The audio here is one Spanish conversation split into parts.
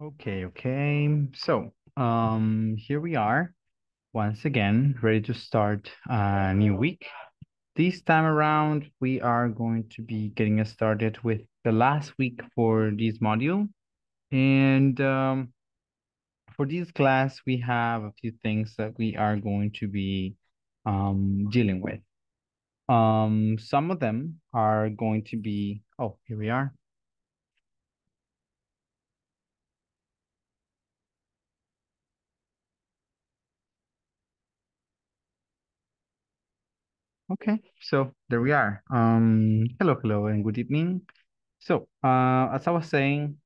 Okay, okay. So um, here we are once again, ready to start a new week. This time around, we are going to be getting started with the last week for this module. And um, for this class, we have a few things that we are going to be um, dealing with. Um, some of them are going to be, oh, here we are. Okay, so there we are. Um, hello, hello, and good evening. So, uh, as I was saying,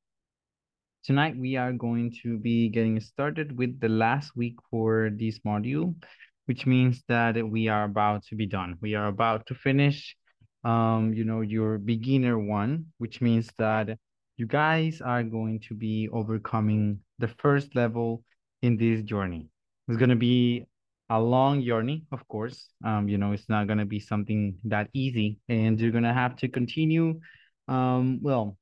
tonight we are going to be getting started with the last week for this module, which means that we are about to be done. We are about to finish, um, you know, your beginner one, which means that you guys are going to be overcoming the first level in this journey. It's going to be a long journey, of course. Um, you know, it's not going to be something that easy, and you're going to have to continue, um, well,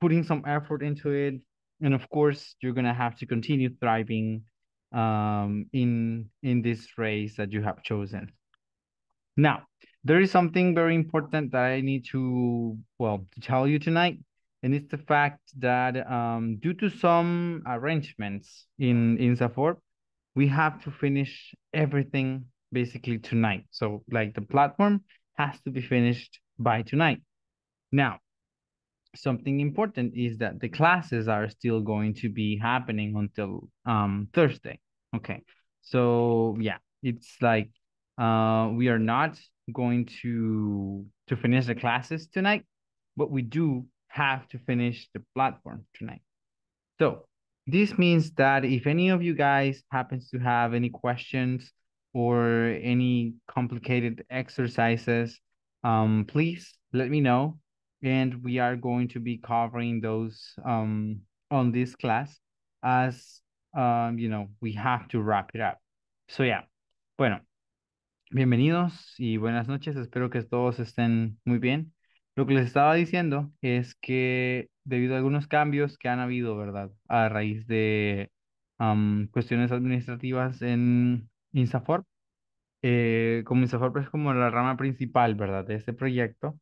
putting some effort into it. And of course, you're going to have to continue thriving um, in in this race that you have chosen. Now, there is something very important that I need to, well, to tell you tonight. And it's the fact that um, due to some arrangements in, in Safor, we have to finish everything basically tonight. So like the platform has to be finished by tonight. Now, something important is that the classes are still going to be happening until um Thursday. Okay. So yeah, it's like uh we are not going to to finish the classes tonight, but we do have to finish the platform tonight. So this means that if any of you guys happens to have any questions or any complicated exercises, um, please let me know. And we are going to be covering those um, on this class as, um, you know, we have to wrap it up. So yeah, bueno, bienvenidos y buenas noches. Espero que todos estén muy bien. Lo que les estaba diciendo es que debido a algunos cambios que han habido, ¿verdad? A raíz de cuestiones administrativas en INSAFORP. Eh, como INSAFORP es como la rama principal, ¿verdad? De este proyecto,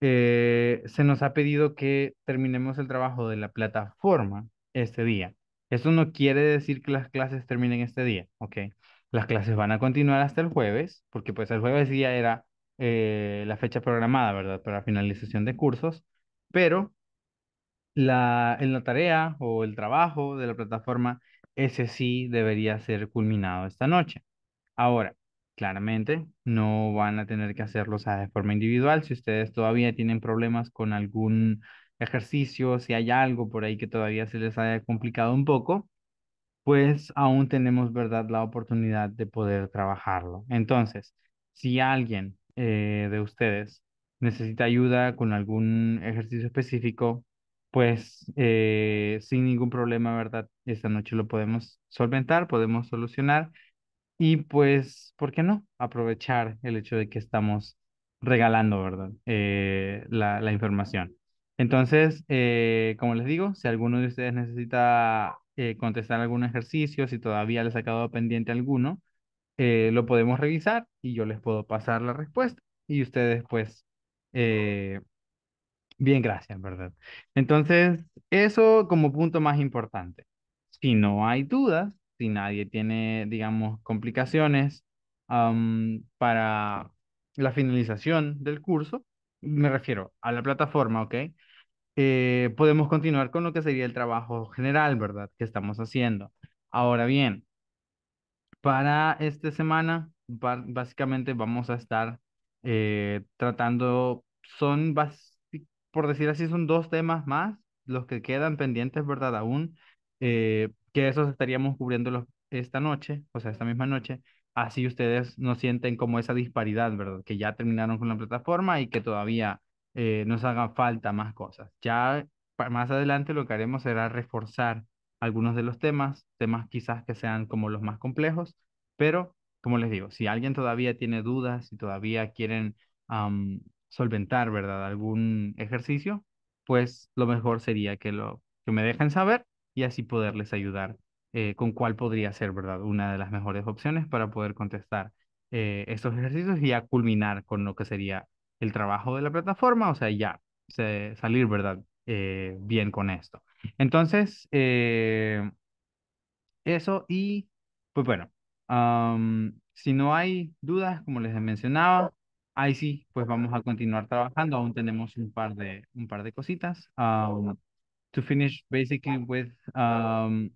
eh, se nos ha pedido que terminemos el trabajo de la plataforma este día. Eso no quiere decir que las clases terminen este día, ¿ok? Las clases van a continuar hasta el jueves, porque pues el jueves ya era eh, la fecha programada, ¿verdad? Para finalización de cursos, pero la, en la tarea o el trabajo de la plataforma, ese sí debería ser culminado esta noche. Ahora, claramente no van a tener que hacerlo de forma individual. Si ustedes todavía tienen problemas con algún ejercicio, si hay algo por ahí que todavía se les haya complicado un poco, pues aún tenemos, ¿verdad?, la oportunidad de poder trabajarlo. Entonces, si alguien eh, de ustedes necesita ayuda con algún ejercicio específico, pues eh, sin ningún problema, ¿verdad? Esta noche lo podemos solventar, podemos solucionar y pues, ¿por qué no? Aprovechar el hecho de que estamos regalando, ¿verdad? Eh, la, información. Entonces, eh, como les digo, si alguno de ustedes necesita contestar algún ejercicio, si todavía les ha quedado pendiente alguno, lo podemos revisar y yo les puedo pasar la respuesta y ustedes pues Bien, gracias, ¿verdad? Entonces, eso como punto más importante. Si no hay dudas, si nadie tiene, digamos, complicaciones para la finalización del curso, me refiero a la plataforma, ¿ok? Eh, podemos continuar con lo que sería el trabajo general, ¿verdad? Que estamos haciendo. Ahora bien, para esta semana, básicamente vamos a estar eh, tratando, son básicamente por decir así, son dos temas más, los que quedan pendientes, ¿verdad? Aún, eh, que esos estaríamos cubriéndolos esta noche, o sea, esta misma noche, así ustedes no sienten como esa disparidad, ¿verdad? Que ya terminaron con la plataforma y que todavía eh, nos hagan falta más cosas. Ya más adelante lo que haremos será reforzar algunos de los temas, temas quizás que sean como los más complejos, pero como les digo, si alguien todavía tiene dudas, si todavía quieren solventar, ¿verdad? Algún ejercicio, pues lo mejor sería que, lo, que me dejen saber y así poderles ayudar eh, con cuál podría ser, ¿verdad? Una de las mejores opciones para poder contestar eh, estos ejercicios y ya culminar con lo que sería el trabajo de la plataforma, o sea, ya salir, ¿verdad? Eh, bien con esto. Entonces, eso y, pues bueno, si no hay dudas, como les mencionaba, Ahí sí, pues vamos a continuar trabajando. Aún tenemos un par de, un par de cositas. Um, to finish basically with, um,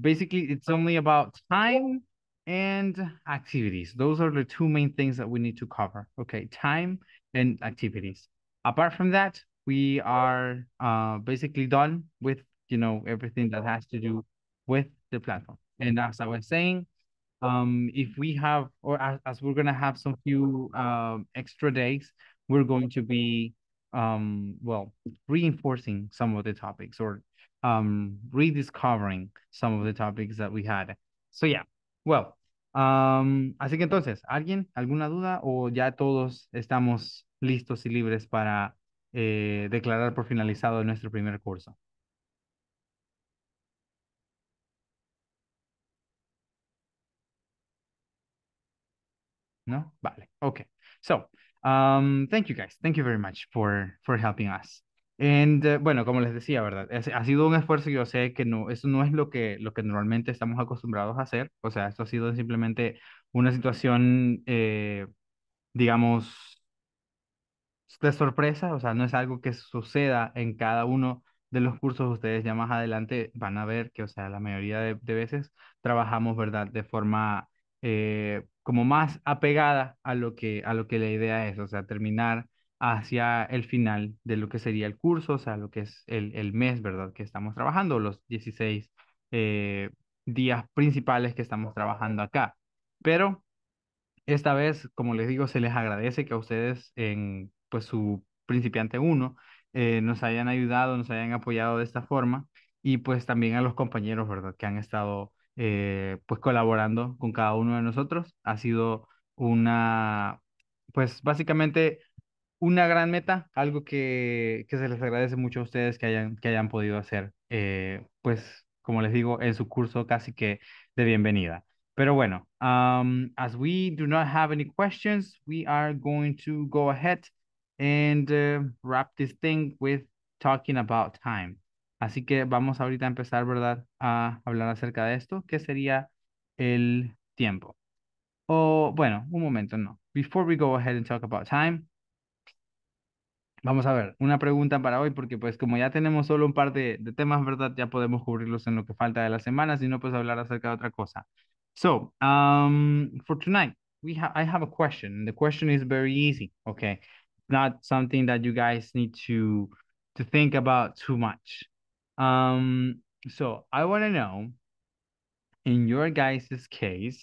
basically it's only about time and activities. Those are the two main things that we need to cover. Okay, time and activities. Apart from that, we are uh, basically done with, you know, everything that has to do with the platform. And as I was saying, um, if we have, or as, as we're going to have some few um, extra days, we're going to be, um, well, reinforcing some of the topics or um, rediscovering some of the topics that we had. So yeah, well, um, así que entonces, ¿alguien? ¿Alguna duda? ¿O ya todos estamos listos y libres para eh, declarar por finalizado nuestro primer curso? No? Vale. Okay. So, um, thank you guys. Thank you very much for, for helping us. And, eh, bueno, como les decía, ¿verdad? ha sido un esfuerzo yo sé que no, eso no es lo que, lo que normalmente estamos acostumbrados a hacer. O sea, esto ha sido simplemente una situación, eh, digamos, de sorpresa. O sea, no es algo que suceda en cada uno de los cursos. Ustedes ya más adelante van a ver que, o sea, la mayoría de, de veces trabajamos, ¿verdad? De forma eh, como más apegada a lo que, a lo que la idea es, o sea, terminar hacia el final de lo que sería el curso, o sea, lo que es el, mes, ¿verdad? Que estamos trabajando, los 16 eh, días principales que estamos trabajando acá. Pero esta vez, como les digo, se les agradece que a ustedes en pues su principiante uno, eh, nos hayan ayudado, nos hayan apoyado de esta forma y pues también a los compañeros, ¿verdad? Que han estado eh, pues colaborando con cada uno de nosotros. Ha sido una, pues básicamente una gran meta, algo que, que se les agradece mucho a ustedes que hayan, que hayan podido hacer, eh, pues como les digo, en su curso casi que de bienvenida. Pero bueno, um, as we do not have any questions, we are going to go ahead and uh, wrap this thing with talking about time. Así que vamos ahorita a empezar, ¿verdad?, a hablar acerca de esto, que sería el tiempo. O bueno, un momento, no. Before we go ahead and talk about time, vamos a ver, una pregunta para hoy, porque pues como ya tenemos solo un par de, temas, ¿verdad?, ya podemos cubrirlos en lo que falta de la semana, si no, pues hablar acerca de otra cosa. So, um, for tonight, we have I have a question. The question is very easy, okay? Not something that you guys need to think about too much. Um, so I want to know, in your guys' case,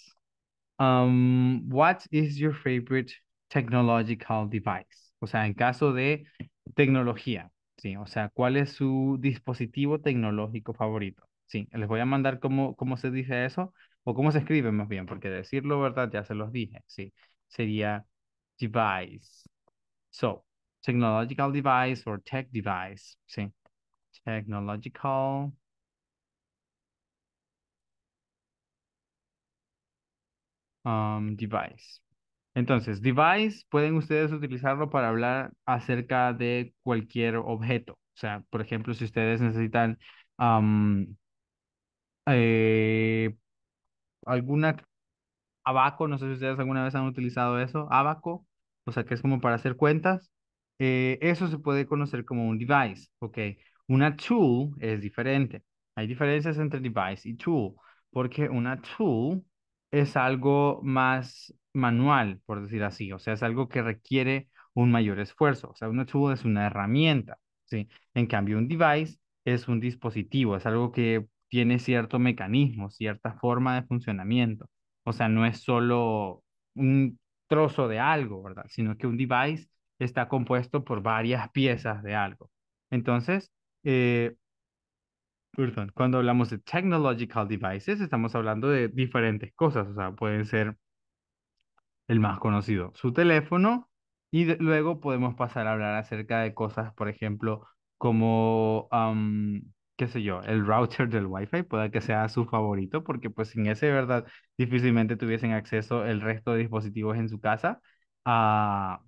um, what is your favorite technological device? O sea, en caso de tecnología, sí. O sea, ¿cuál es su dispositivo tecnológico favorito? Sí, les voy a mandar cómo, cómo se dice eso o cómo se escribe más bien, porque decirlo, ¿verdad? Ya se los dije, sí. Sería device. So, technological device or tech device, sí technological um, device. Entonces, device, pueden ustedes utilizarlo para hablar acerca de cualquier objeto. O sea, por ejemplo, si ustedes necesitan um, eh, alguna abaco, no sé si ustedes alguna vez han utilizado eso, abaco, o sea, que es como para hacer cuentas. Eh, eso se puede conocer como un device, ¿ok? Una tool es diferente. Hay diferencias entre device y tool, porque una tool es algo más manual, por decir así, o sea, es algo que requiere un mayor esfuerzo. O sea, una tool es una herramienta, ¿sí? En cambio, un device es un dispositivo, es algo que tiene cierto mecanismo, cierta forma de funcionamiento. O sea, no es solo un trozo de algo, ¿verdad? Sino que un device está compuesto por varias piezas de algo. Entonces, eh, cuando hablamos de technological devices, estamos hablando de diferentes cosas, o sea, pueden ser el más conocido, su teléfono, y luego podemos pasar a hablar acerca de cosas, por ejemplo, como, qué sé yo, el router del Wi-Fi, pueda que sea su favorito, porque pues sin ese, ¿verdad? Difícilmente tuviesen acceso el resto de dispositivos en su casa a,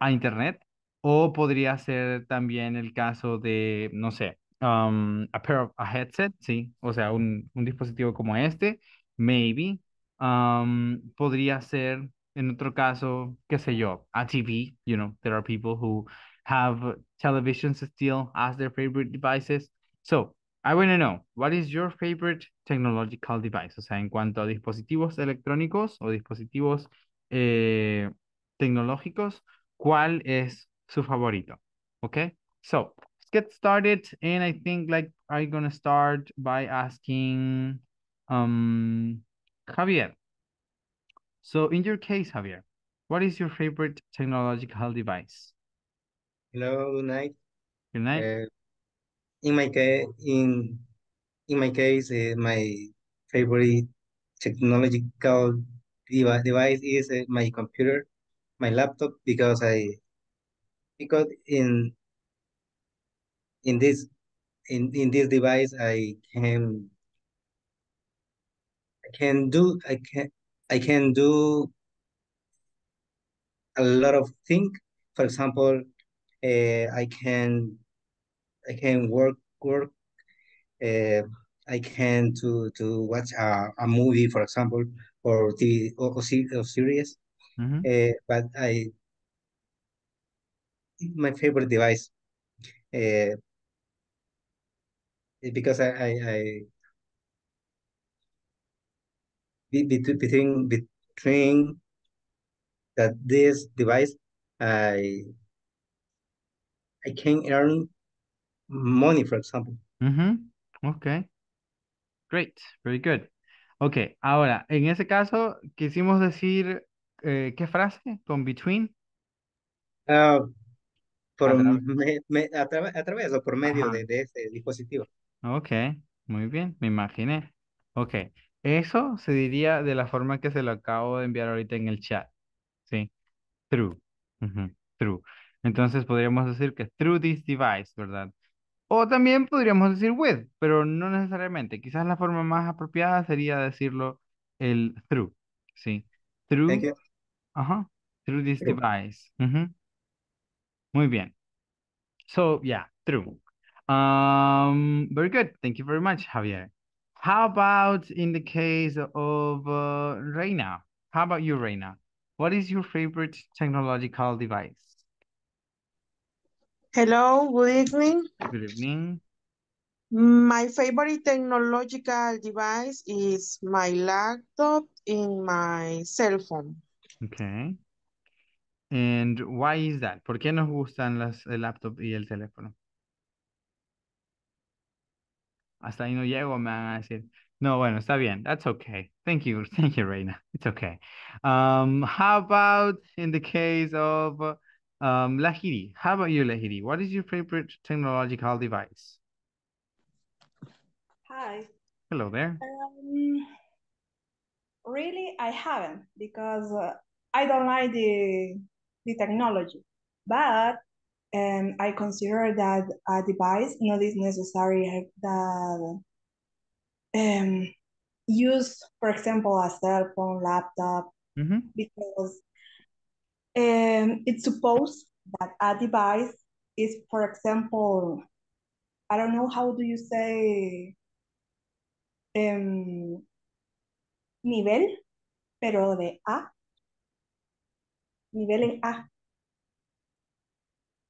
a Internet o podría ser también el caso de, no sé, um, a, pair of, a headset, sí, o sea, un, dispositivo como este, maybe. Um, podría ser, en otro caso, qué sé yo, a TV, you know, there are people who have televisions still as their favorite devices. So, I want to know, what is your favorite technological device? O sea, en cuanto a dispositivos electrónicos o dispositivos eh, tecnológicos, ¿cuál es su favorito. Okay, so let's get started. And I think like I'm gonna start by asking um, Javier. So in your case, Javier, what is your favorite technological device? Hello, good night. Good night. Uh, in my case, in in my case, uh, my favorite technological device is uh, my computer, my laptop, because I because in in this in in this device I can I can do I can I can do a lot of things. For example, uh, I can I can work work. Uh, I can to to watch a, a movie, for example, or the or, or series. Mm -hmm. uh, but I my favorite device uh, because I, I, I between between that this device I I can earn money, for example. Mm -hmm. Okay. Great. Very good. Ok, ahora, en ese caso, quisimos decir, eh, ¿qué frase con between? Uh, por, a, través, me, o por medio de, de, ese dispositivo. Ok, muy bien, me imaginé. Ok, eso se diría de la forma que se lo acabo de enviar ahorita en el chat. Sí, true. True. Entonces podríamos decir que through this device, ¿verdad? O también podríamos decir with, pero no necesariamente. Quizás la forma más apropiada sería decirlo el through, ¿sí? Through, ajá, through this device. mhm Muy bien. So, yeah, true. Um, very good. Thank you very much, Javier. How about in the case of uh, Reina? How about you, Reina? What is your favorite technological device? Hello, good evening. Good evening. My favorite technological device is my laptop and my cell phone. Okay. And why is that? ¿Por qué nos gustan las, el laptop y el teléfono? Hasta ahí no llego, me van a decir. No, bueno, está bien. That's okay. Thank you. Thank you, Reina. It's okay. Um, how about in the case of um, Lahiri? How about you, Lahiri? What is your favorite technological device? Hi. Hello there. Um, really, I haven't because uh, I don't like the the technology. But um, I consider that a device not is necessary that um, use, for example, a cell phone, laptop, mm-hmm. because um, it's supposed that a device is, for example, I don't know how do you say um, nivel, pero de A Nivel en A.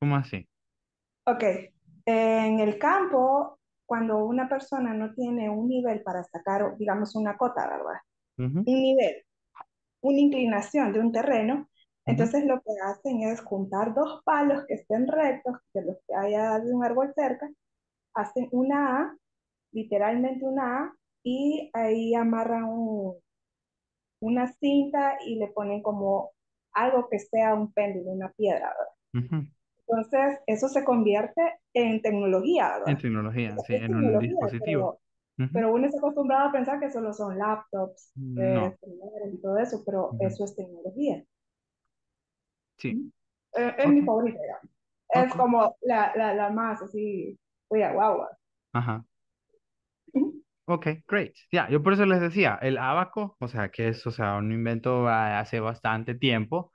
¿Cómo así? Ok, en el campo, cuando una persona no tiene un nivel para sacar, digamos, una cota, ¿verdad? Un nivel, una inclinación de un terreno, entonces lo que hacen es juntar dos palos que estén rectos, que los que haya de un árbol cerca, hacen una A, literalmente una A, y ahí amarran una cinta y le ponen como algo que sea un péndulo, una piedra, Entonces, eso se convierte en tecnología, ¿verdad? En tecnología, sí, en un dispositivo. Pero, uno es acostumbrado a pensar que solo son laptops, mm, eh, y todo eso, pero eso es tecnología. Sí. Eh, es mi favorita, digamos. Es como la, la, más así, oye, guau. Ajá. Ok, great. Ya, yo por eso les decía, el abaco, o sea, que es, o sea, un invento ah, hace bastante tiempo,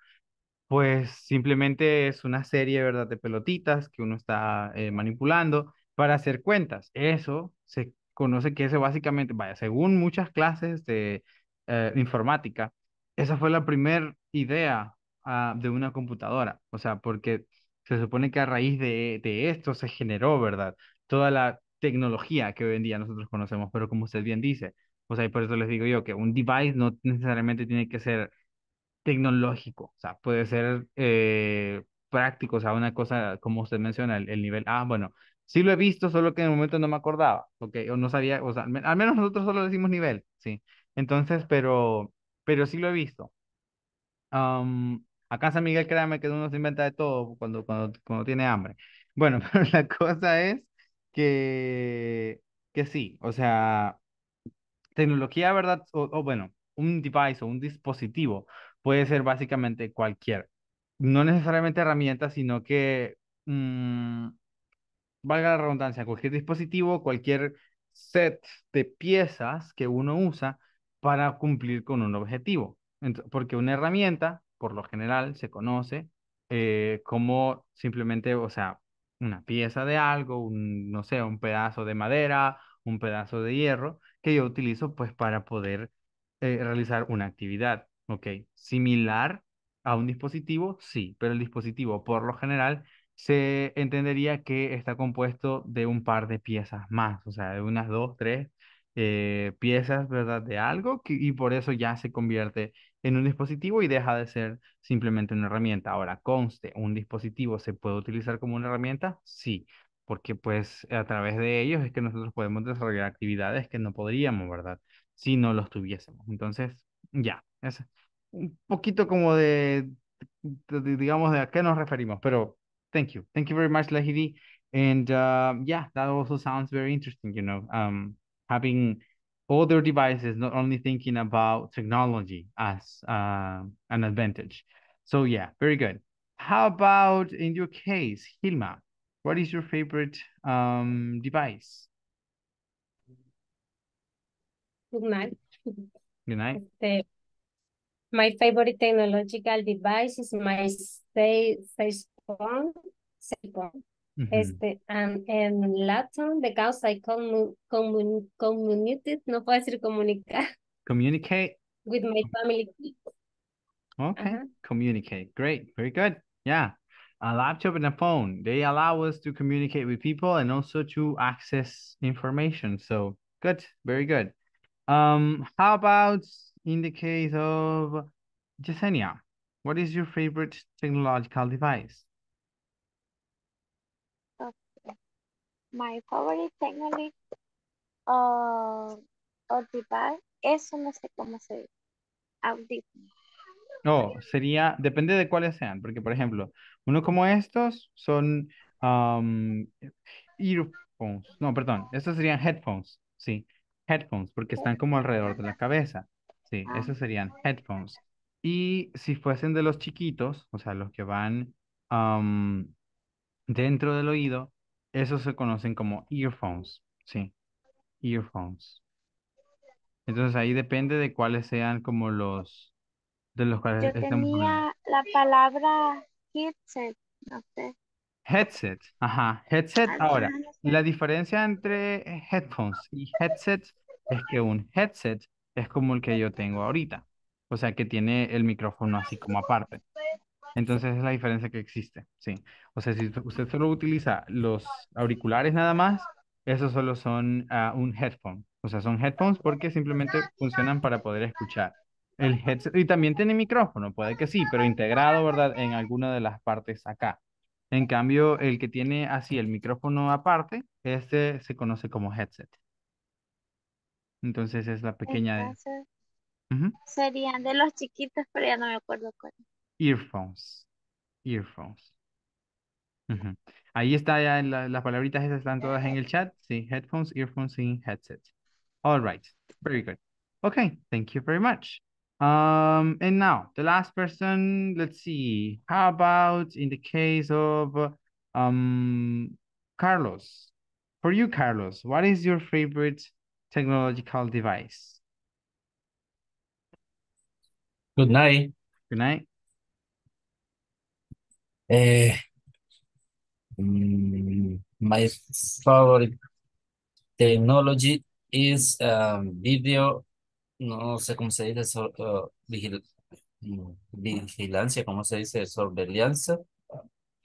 pues simplemente es una serie, ¿verdad?, de pelotitas que uno está eh, manipulando para hacer cuentas. Eso se conoce que eso básicamente, vaya, según muchas clases de eh, informática, esa fue la primera idea ah, de una computadora, o sea, porque se supone que a raíz de, de esto se generó, ¿verdad? Toda la tecnología que hoy en día nosotros conocemos, pero como usted bien dice, o sea, y por eso les digo yo que un device no necesariamente tiene que ser tecnológico, o sea, puede ser eh, práctico, o sea, una cosa, como usted menciona, el, nivel ah, bueno, sí lo he visto, solo que en el momento no me acordaba, porque ¿okay? no sabía, o sea, al, menos nosotros solo decimos nivel, ¿sí? Entonces, pero, pero sí lo he visto. acá San Miguel, créame que uno se inventa de todo cuando, cuando, cuando tiene hambre. Bueno, pero la cosa es que, sí, o sea, tecnología, ¿verdad? O, bueno, un device o un dispositivo puede ser básicamente cualquier, no necesariamente herramienta, sino que, mm, valga la redundancia, cualquier dispositivo, cualquier set de piezas que uno usa para cumplir con un objetivo. porque una herramienta, por lo general, se conoce eh, como simplemente, o sea, una pieza de algo, un, no sé, un pedazo de madera, un pedazo de hierro, que yo utilizo pues para poder eh, realizar una actividad, ¿ok? Similar a un dispositivo, sí, pero el dispositivo por lo general se entendería que está compuesto de un par de piezas más, o sea, de unas dos, tres eh, piezas, ¿verdad? De algo y por eso ya se convierte en un dispositivo y deja de ser simplemente una herramienta. Ahora, conste, ¿un dispositivo se puede utilizar como una herramienta? Sí, porque pues a través de ellos es que nosotros podemos desarrollar actividades que no podríamos, ¿verdad? Si no los tuviésemos. Entonces, ya, es un poquito como de, digamos, de a qué nos referimos, pero thank you. Thank you very much, Lahidi. And uh, yeah, that also sounds very interesting, you know, um, having all their devices, not only thinking about technology as uh, an advantage. So yeah, very good. How about in your case, Hilma, what is your favorite um, device? Good night. Good night. my favorite technological device is my cell phone. -huh. Este, um, en Latin, the causa I commun, commun, communicated, no puedo decir comunicar. Communicate. With my family. Okay, uh -huh. communicate. Great, very good. Yeah, a laptop and a phone, they allow us to communicate with people and also to access information. So good, very good. Um, how about in the case of Yesenia? What is your favorite technological device? My favorite technology uh, eso no sé cómo se dice. Oh, no, sería, depende de cuáles sean, porque por ejemplo, uno como estos son um, earphones, no, perdón, estos serían headphones, sí, headphones, porque están como alrededor de la cabeza, sí, ah. esos serían headphones. Y si fuesen de los chiquitos, o sea, los que van um, dentro del oído, esos se conocen como earphones, sí, earphones. Entonces ahí depende de cuáles sean como los de los Yo tenía la palabra headset, no Headset, ajá, headset. Ah, ahora, la diferencia entre eh, headphones y headset es que un headset es como el que yo tengo ahorita. O sea, que tiene el micrófono así como aparte. Entonces es la diferencia que existe, sí. O sea, si usted solo utiliza los auriculares nada más, esos solo son ah, un headphone. O sea, son headphones porque simplemente funcionan para poder escuchar. El headset, y también tiene micrófono, puede que sí, pero integrado, ¿verdad? En alguna de las partes acá. En cambio, el que tiene así el micrófono aparte, este se conoce como headset. Entonces es la pequeña de... Serían de los chiquitos, pero ya no me acuerdo cuál. Earphones. Earphones. Uh -huh. Ahí está, ya la, las palabritas esas están todas en el chat. Sí, headphones, earphones, y headset. All right, very good. Okay, thank you very much. Um, and now the last person, let's see. How about in the case of um, Carlos? For you, Carlos, what is your favorite technological device? Good night. Good night. Eh, mm, my favorite technology is um, video, no sé cómo se dice, uh, mm, vigilancia, ¿cómo se dice? Surveillance.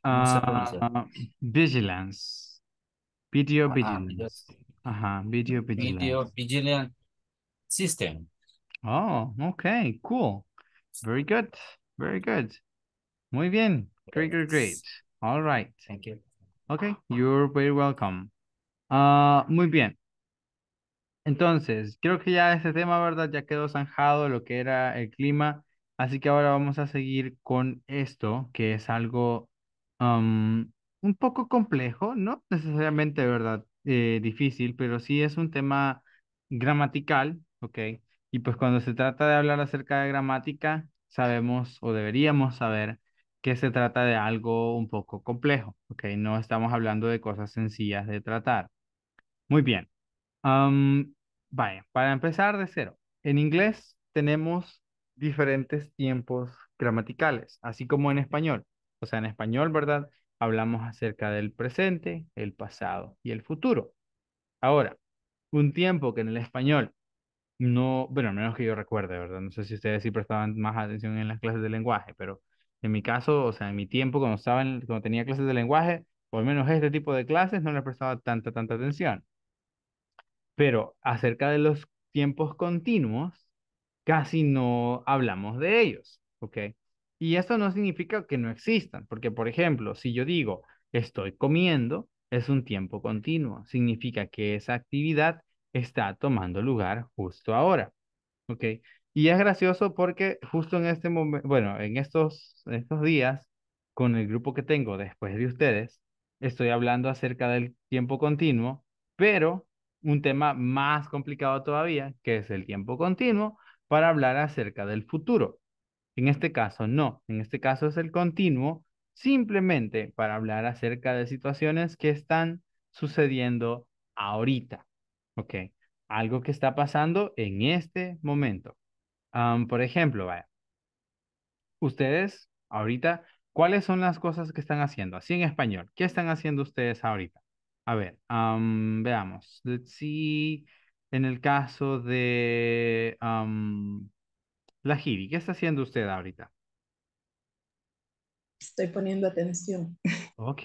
Ah, vigilance. Video ah, vigilance. Video, Ajá, video vigilance. Video vigilance system. Oh, okay, cool. Very good, very good. Muy bien. Great, great, All right. Thank you. Okay, you're very welcome. Ah, muy bien. Entonces, creo que ya este tema, ¿verdad? Ya quedó zanjado lo que era el clima. Así que ahora vamos a seguir con esto, que es algo un poco complejo, no necesariamente, ¿verdad? Eh, difícil, pero sí es un tema gramatical, ¿ok? Y pues cuando se trata de hablar acerca de gramática, sabemos o deberíamos saber que se trata de algo un poco complejo, ¿ok? No estamos hablando de cosas sencillas de tratar. Muy bien. Um, vaya, para empezar de cero, en inglés tenemos diferentes tiempos gramaticales, así como en español. O sea, en español, ¿verdad? Hablamos acerca del presente, el pasado y el futuro. Ahora, un tiempo que en el español no, bueno, menos que yo recuerde, ¿verdad? No sé si ustedes sí prestaban más atención en las clases de lenguaje, pero en mi caso, o sea, en mi tiempo, cuando, estaba cuando tenía clases de lenguaje, por lo menos este tipo de clases, no le prestaba tanta, tanta atención. Pero acerca de los tiempos continuos, casi no hablamos de ellos, ¿ok? Y eso no significa que no existan, porque, por ejemplo, si yo digo estoy comiendo, es un tiempo continuo, significa que esa actividad está tomando lugar justo ahora, ¿ok? Y es gracioso porque justo en este momento, bueno, en estos, estos días, con el grupo que tengo después de ustedes, estoy hablando acerca del tiempo continuo, pero un tema más complicado todavía, que es el tiempo continuo, para hablar acerca del futuro. En este caso, no. En este caso es el continuo, simplemente para hablar acerca de situaciones que están sucediendo ahorita. ¿Ok? Algo que está pasando en este momento por ejemplo, vaya, ustedes ahorita, ¿cuáles son las cosas que están haciendo? Así en español, ¿qué están haciendo ustedes ahorita? A ver, veamos. Let's see. En el caso de la Giri, ¿qué está haciendo usted ahorita? Estoy poniendo atención. Ok,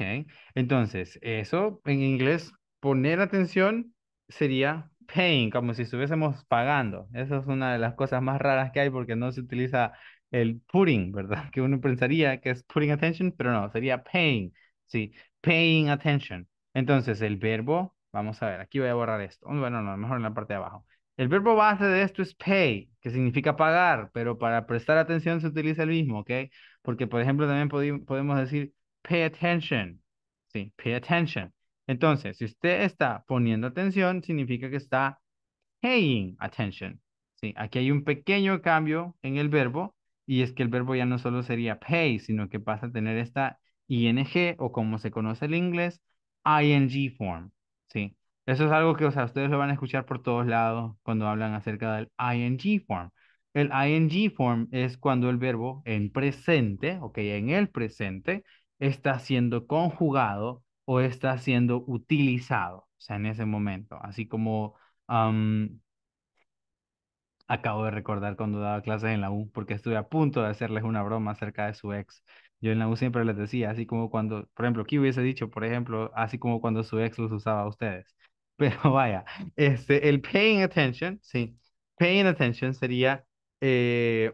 entonces, eso en inglés, poner atención sería paying, como si estuviésemos pagando. Esa es una de las cosas más raras que hay porque no se utiliza el putting, ¿verdad? Que uno pensaría que es putting attention, pero no, sería paying, ¿sí? Paying attention. Entonces, el verbo, vamos a ver, aquí voy a borrar esto. Mm, bueno, no, mejor en la parte de abajo. El verbo base de esto es pay, que significa pagar, pero para prestar atención se utiliza el mismo, ¿ok? Porque, por ejemplo, también podemos decir pay attention, ¿sí? Pay attention. Entonces, si usted está poniendo atención, significa que está paying attention. Sí, aquí hay un pequeño cambio en el verbo y es que el verbo ya no solo sería pay, sino que pasa a tener esta ing o como se conoce el inglés, ing form. Sí, eso es algo que o sea, ustedes lo van a escuchar por todos lados cuando hablan acerca del ing form. El ing form es cuando el verbo en presente, ok, en el presente, está siendo conjugado o está siendo utilizado, o sea, en ese momento. Así como acabo de recordar cuando daba clases en la U, porque estuve a punto de hacerles una broma acerca de su ex. Yo en la U siempre les decía, así como cuando, por ejemplo, ¿qué hubiese dicho? Por ejemplo, así como cuando su ex los usaba a ustedes. Pero vaya, este, el paying attention, sí, paying attention sería eh,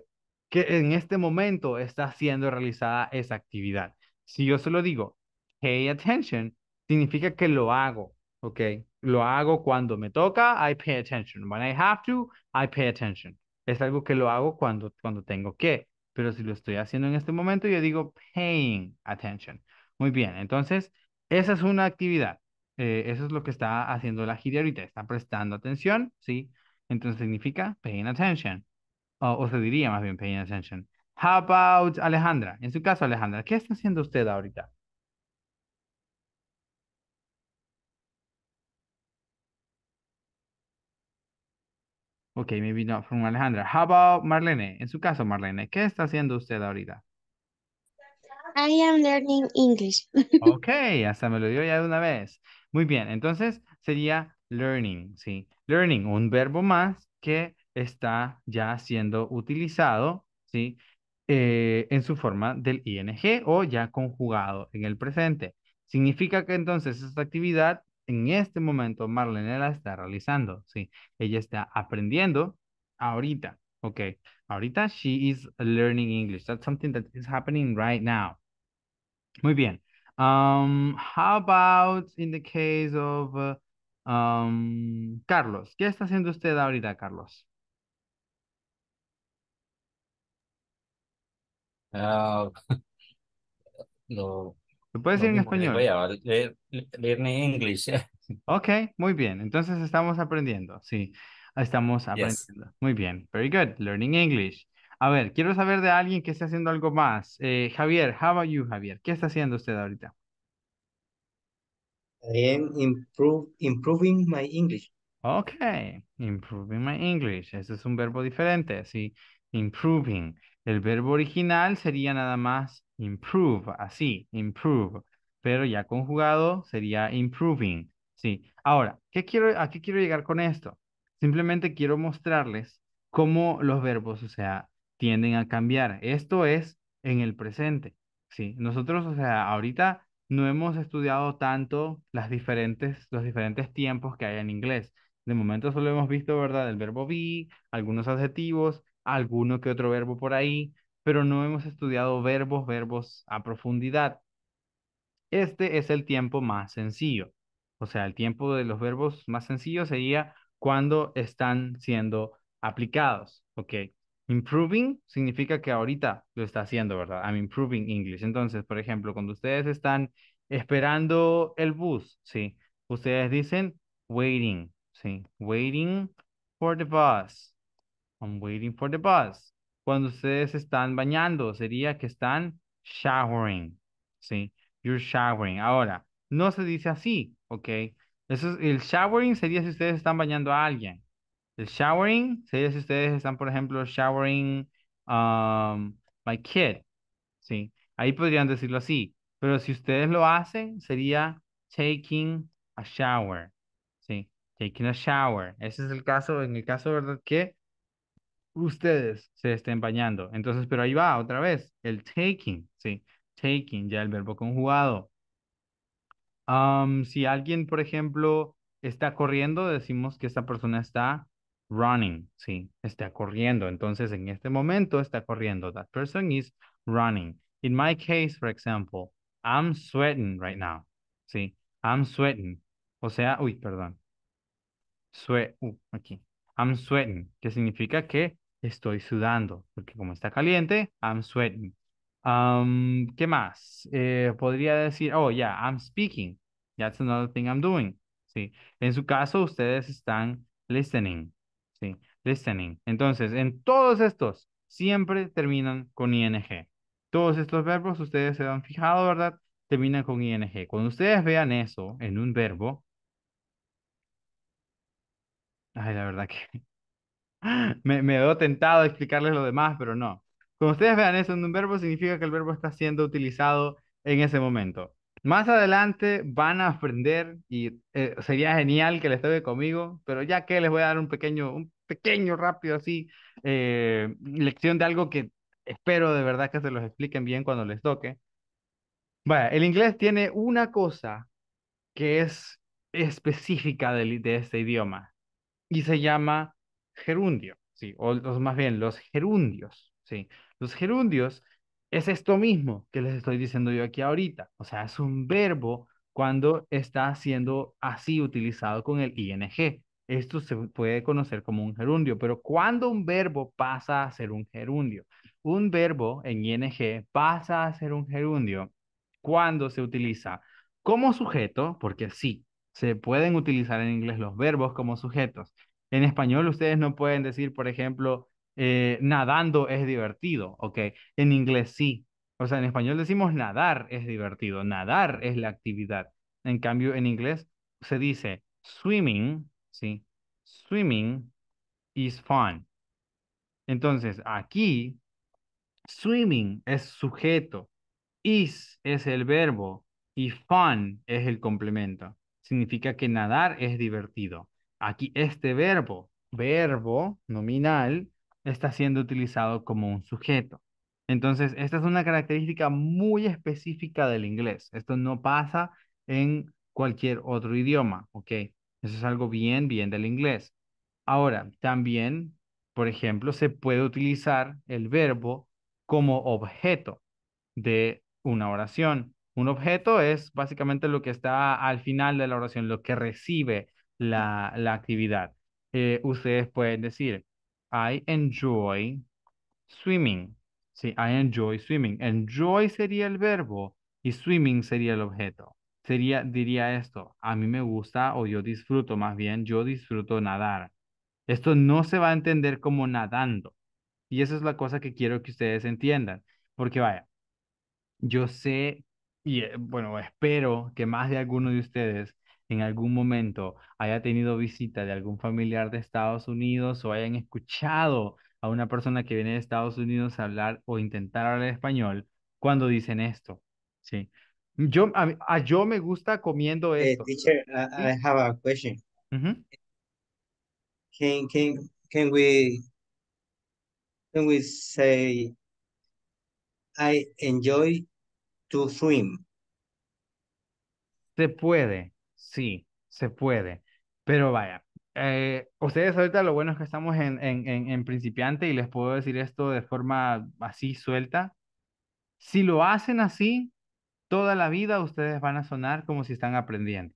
que en este momento está siendo realizada esa actividad. Si yo se lo digo, pay attention significa que lo hago, ¿ok? Lo hago cuando me toca, I pay attention. When I have to, I pay attention. Es algo que lo hago cuando, cuando tengo que. Pero si lo estoy haciendo en este momento, yo digo paying attention. Muy bien, entonces, esa es una actividad. Eh, eso es lo que está haciendo la gira ahorita. Está prestando atención, ¿sí? Entonces significa paying attention. O, o se diría más bien paying attention. How about Alejandra? En su caso, Alejandra, ¿qué está haciendo usted ahorita? Okay, maybe not from Alejandra. How about Marlene? En su caso, Marlene, ¿qué está haciendo usted ahorita? I am learning English. ok, hasta me lo dio ya de una vez. Muy bien, entonces sería learning, ¿sí? Learning, un verbo más que está ya siendo utilizado, ¿sí? Eh, en su forma del ing o ya conjugado en el presente. Significa que entonces esta actividad en este momento Marlene la está realizando, sí. Ella está aprendiendo ahorita, ok. Ahorita she is learning English. That's something that is happening right now. Muy bien. Um, how about in the case of uh, um, Carlos? ¿Qué está haciendo usted ahorita, Carlos? Ah, no. ¿Lo puedes decir en español? Voy a leer, Ok, muy bien. Entonces estamos aprendiendo. Sí, estamos aprendiendo. Muy bien. Very good. Learning English. A ver, quiero saber de alguien que está haciendo algo más. Eh, Javier, how about you, Javier? ¿Qué está haciendo usted ahorita? I am improving my English. Ok, improving my English. Ese es un verbo diferente, sí. Improving. El verbo original sería nada más Improve, así, improve. Pero ya conjugado sería improving. Sí. Ahora, ¿qué quiero, ¿a qué quiero llegar con esto? Simplemente quiero mostrarles cómo los verbos, o sea, tienden a cambiar. Esto es en el presente. Sí. Nosotros, o sea, ahorita no hemos estudiado tanto las diferentes, los diferentes tiempos que hay en inglés. De momento solo hemos visto, ¿verdad? El verbo be, algunos adjetivos, alguno que otro verbo por ahí, pero no hemos estudiado verbos, verbos a profundidad. Este es el tiempo más sencillo. O sea, el tiempo de los verbos más sencillos sería cuando están siendo aplicados. Ok. Improving significa que ahorita lo está haciendo, ¿verdad? I'm improving English. Entonces, por ejemplo, cuando ustedes están esperando el bus, ¿sí? Ustedes dicen waiting, ¿sí? Waiting for the bus. I'm waiting for the bus cuando ustedes están bañando, sería que están showering, ¿sí? You're showering. Ahora, no se dice así, ¿ok? Eso el showering sería si ustedes están bañando a alguien. El showering sería si ustedes están, por ejemplo, showering um, my kid, ¿sí? Ahí podrían decirlo así. Pero si ustedes lo hacen, sería taking a shower, ¿sí? Taking a shower. Ese es el caso, en el caso, ¿verdad? Que ustedes se estén bañando. Entonces, pero ahí va otra vez, el taking, ¿sí? Taking, ya el verbo conjugado. Um, si alguien, por ejemplo, está corriendo, decimos que esta persona está running, ¿sí? Está corriendo. Entonces, en este momento está corriendo. That person is running. In my case, for example, I'm sweating right now, ¿sí? I'm sweating. O sea, uy, perdón. Sweat, uh, aquí. I'm sweating, que significa que Estoy sudando, porque como está caliente, I'm sweating. ¿Qué más? Eh, podría decir, oh, yeah, I'm speaking. That's another thing I'm doing. Sí. En su caso, ustedes están listening. Sí, listening. Entonces, en todos estos, siempre terminan con ing. Todos estos verbos, ustedes se han fijado, ¿verdad? Terminan con ing. Cuando ustedes vean eso en un verbo, ay, la verdad que me, me veo tentado a explicarles lo demás, pero no. Como ustedes vean eso en un verbo, significa que el verbo está siendo utilizado en ese momento. Más adelante van a aprender y eh, sería genial que les toque conmigo, pero ya que les voy a dar un pequeño, un pequeño rápido así, eh, lección de algo que espero de verdad que se los expliquen bien cuando les toque. Bueno, el inglés tiene una cosa que es específica de, de este idioma y se llama gerundio, ¿sí? o más bien los gerundios. ¿sí? Los gerundios es esto mismo que les estoy diciendo yo aquí ahorita, o sea, es un verbo cuando está siendo así utilizado con el ing. Esto se puede conocer como un gerundio, pero cuando un verbo pasa a ser un gerundio, un verbo en ing pasa a ser un gerundio cuando se utiliza como sujeto, porque sí, se pueden utilizar en inglés los verbos como sujetos, en español ustedes no pueden decir, por ejemplo, eh, nadando es divertido, ¿ok? En inglés sí. O sea, en español decimos nadar es divertido, nadar es la actividad. En cambio, en inglés se dice swimming, ¿sí? Swimming is fun. Entonces, aquí, swimming es sujeto, is es el verbo y fun es el complemento. Significa que nadar es divertido aquí este verbo, verbo nominal, está siendo utilizado como un sujeto. Entonces, esta es una característica muy específica del inglés. Esto no pasa en cualquier otro idioma, ¿ok? Eso es algo bien, bien del inglés. Ahora, también, por ejemplo, se puede utilizar el verbo como objeto de una oración. Un objeto es básicamente lo que está al final de la oración, lo que recibe la, la actividad. Eh, ustedes pueden decir, I enjoy swimming. Sí, I enjoy swimming. Enjoy sería el verbo y swimming sería el objeto. Sería, diría esto, a mí me gusta o yo disfruto, más bien yo disfruto nadar. Esto no se va a entender como nadando. Y esa es la cosa que quiero que ustedes entiendan. Porque vaya, yo sé y eh, bueno, espero que más de alguno de ustedes en algún momento haya tenido visita de algún familiar de Estados Unidos o hayan escuchado a una persona que viene de Estados Unidos hablar o intentar hablar español cuando dicen esto, ¿sí? Yo, a, yo me gusta comiendo eh, esto. I, have a question. Can, we, say, I enjoy to swim? Se puede sí, se puede. Pero vaya, eh, ustedes ahorita lo bueno es que estamos en, en, principiante y les puedo decir esto de forma así suelta. Si lo hacen así, toda la vida ustedes van a sonar como si están aprendiendo.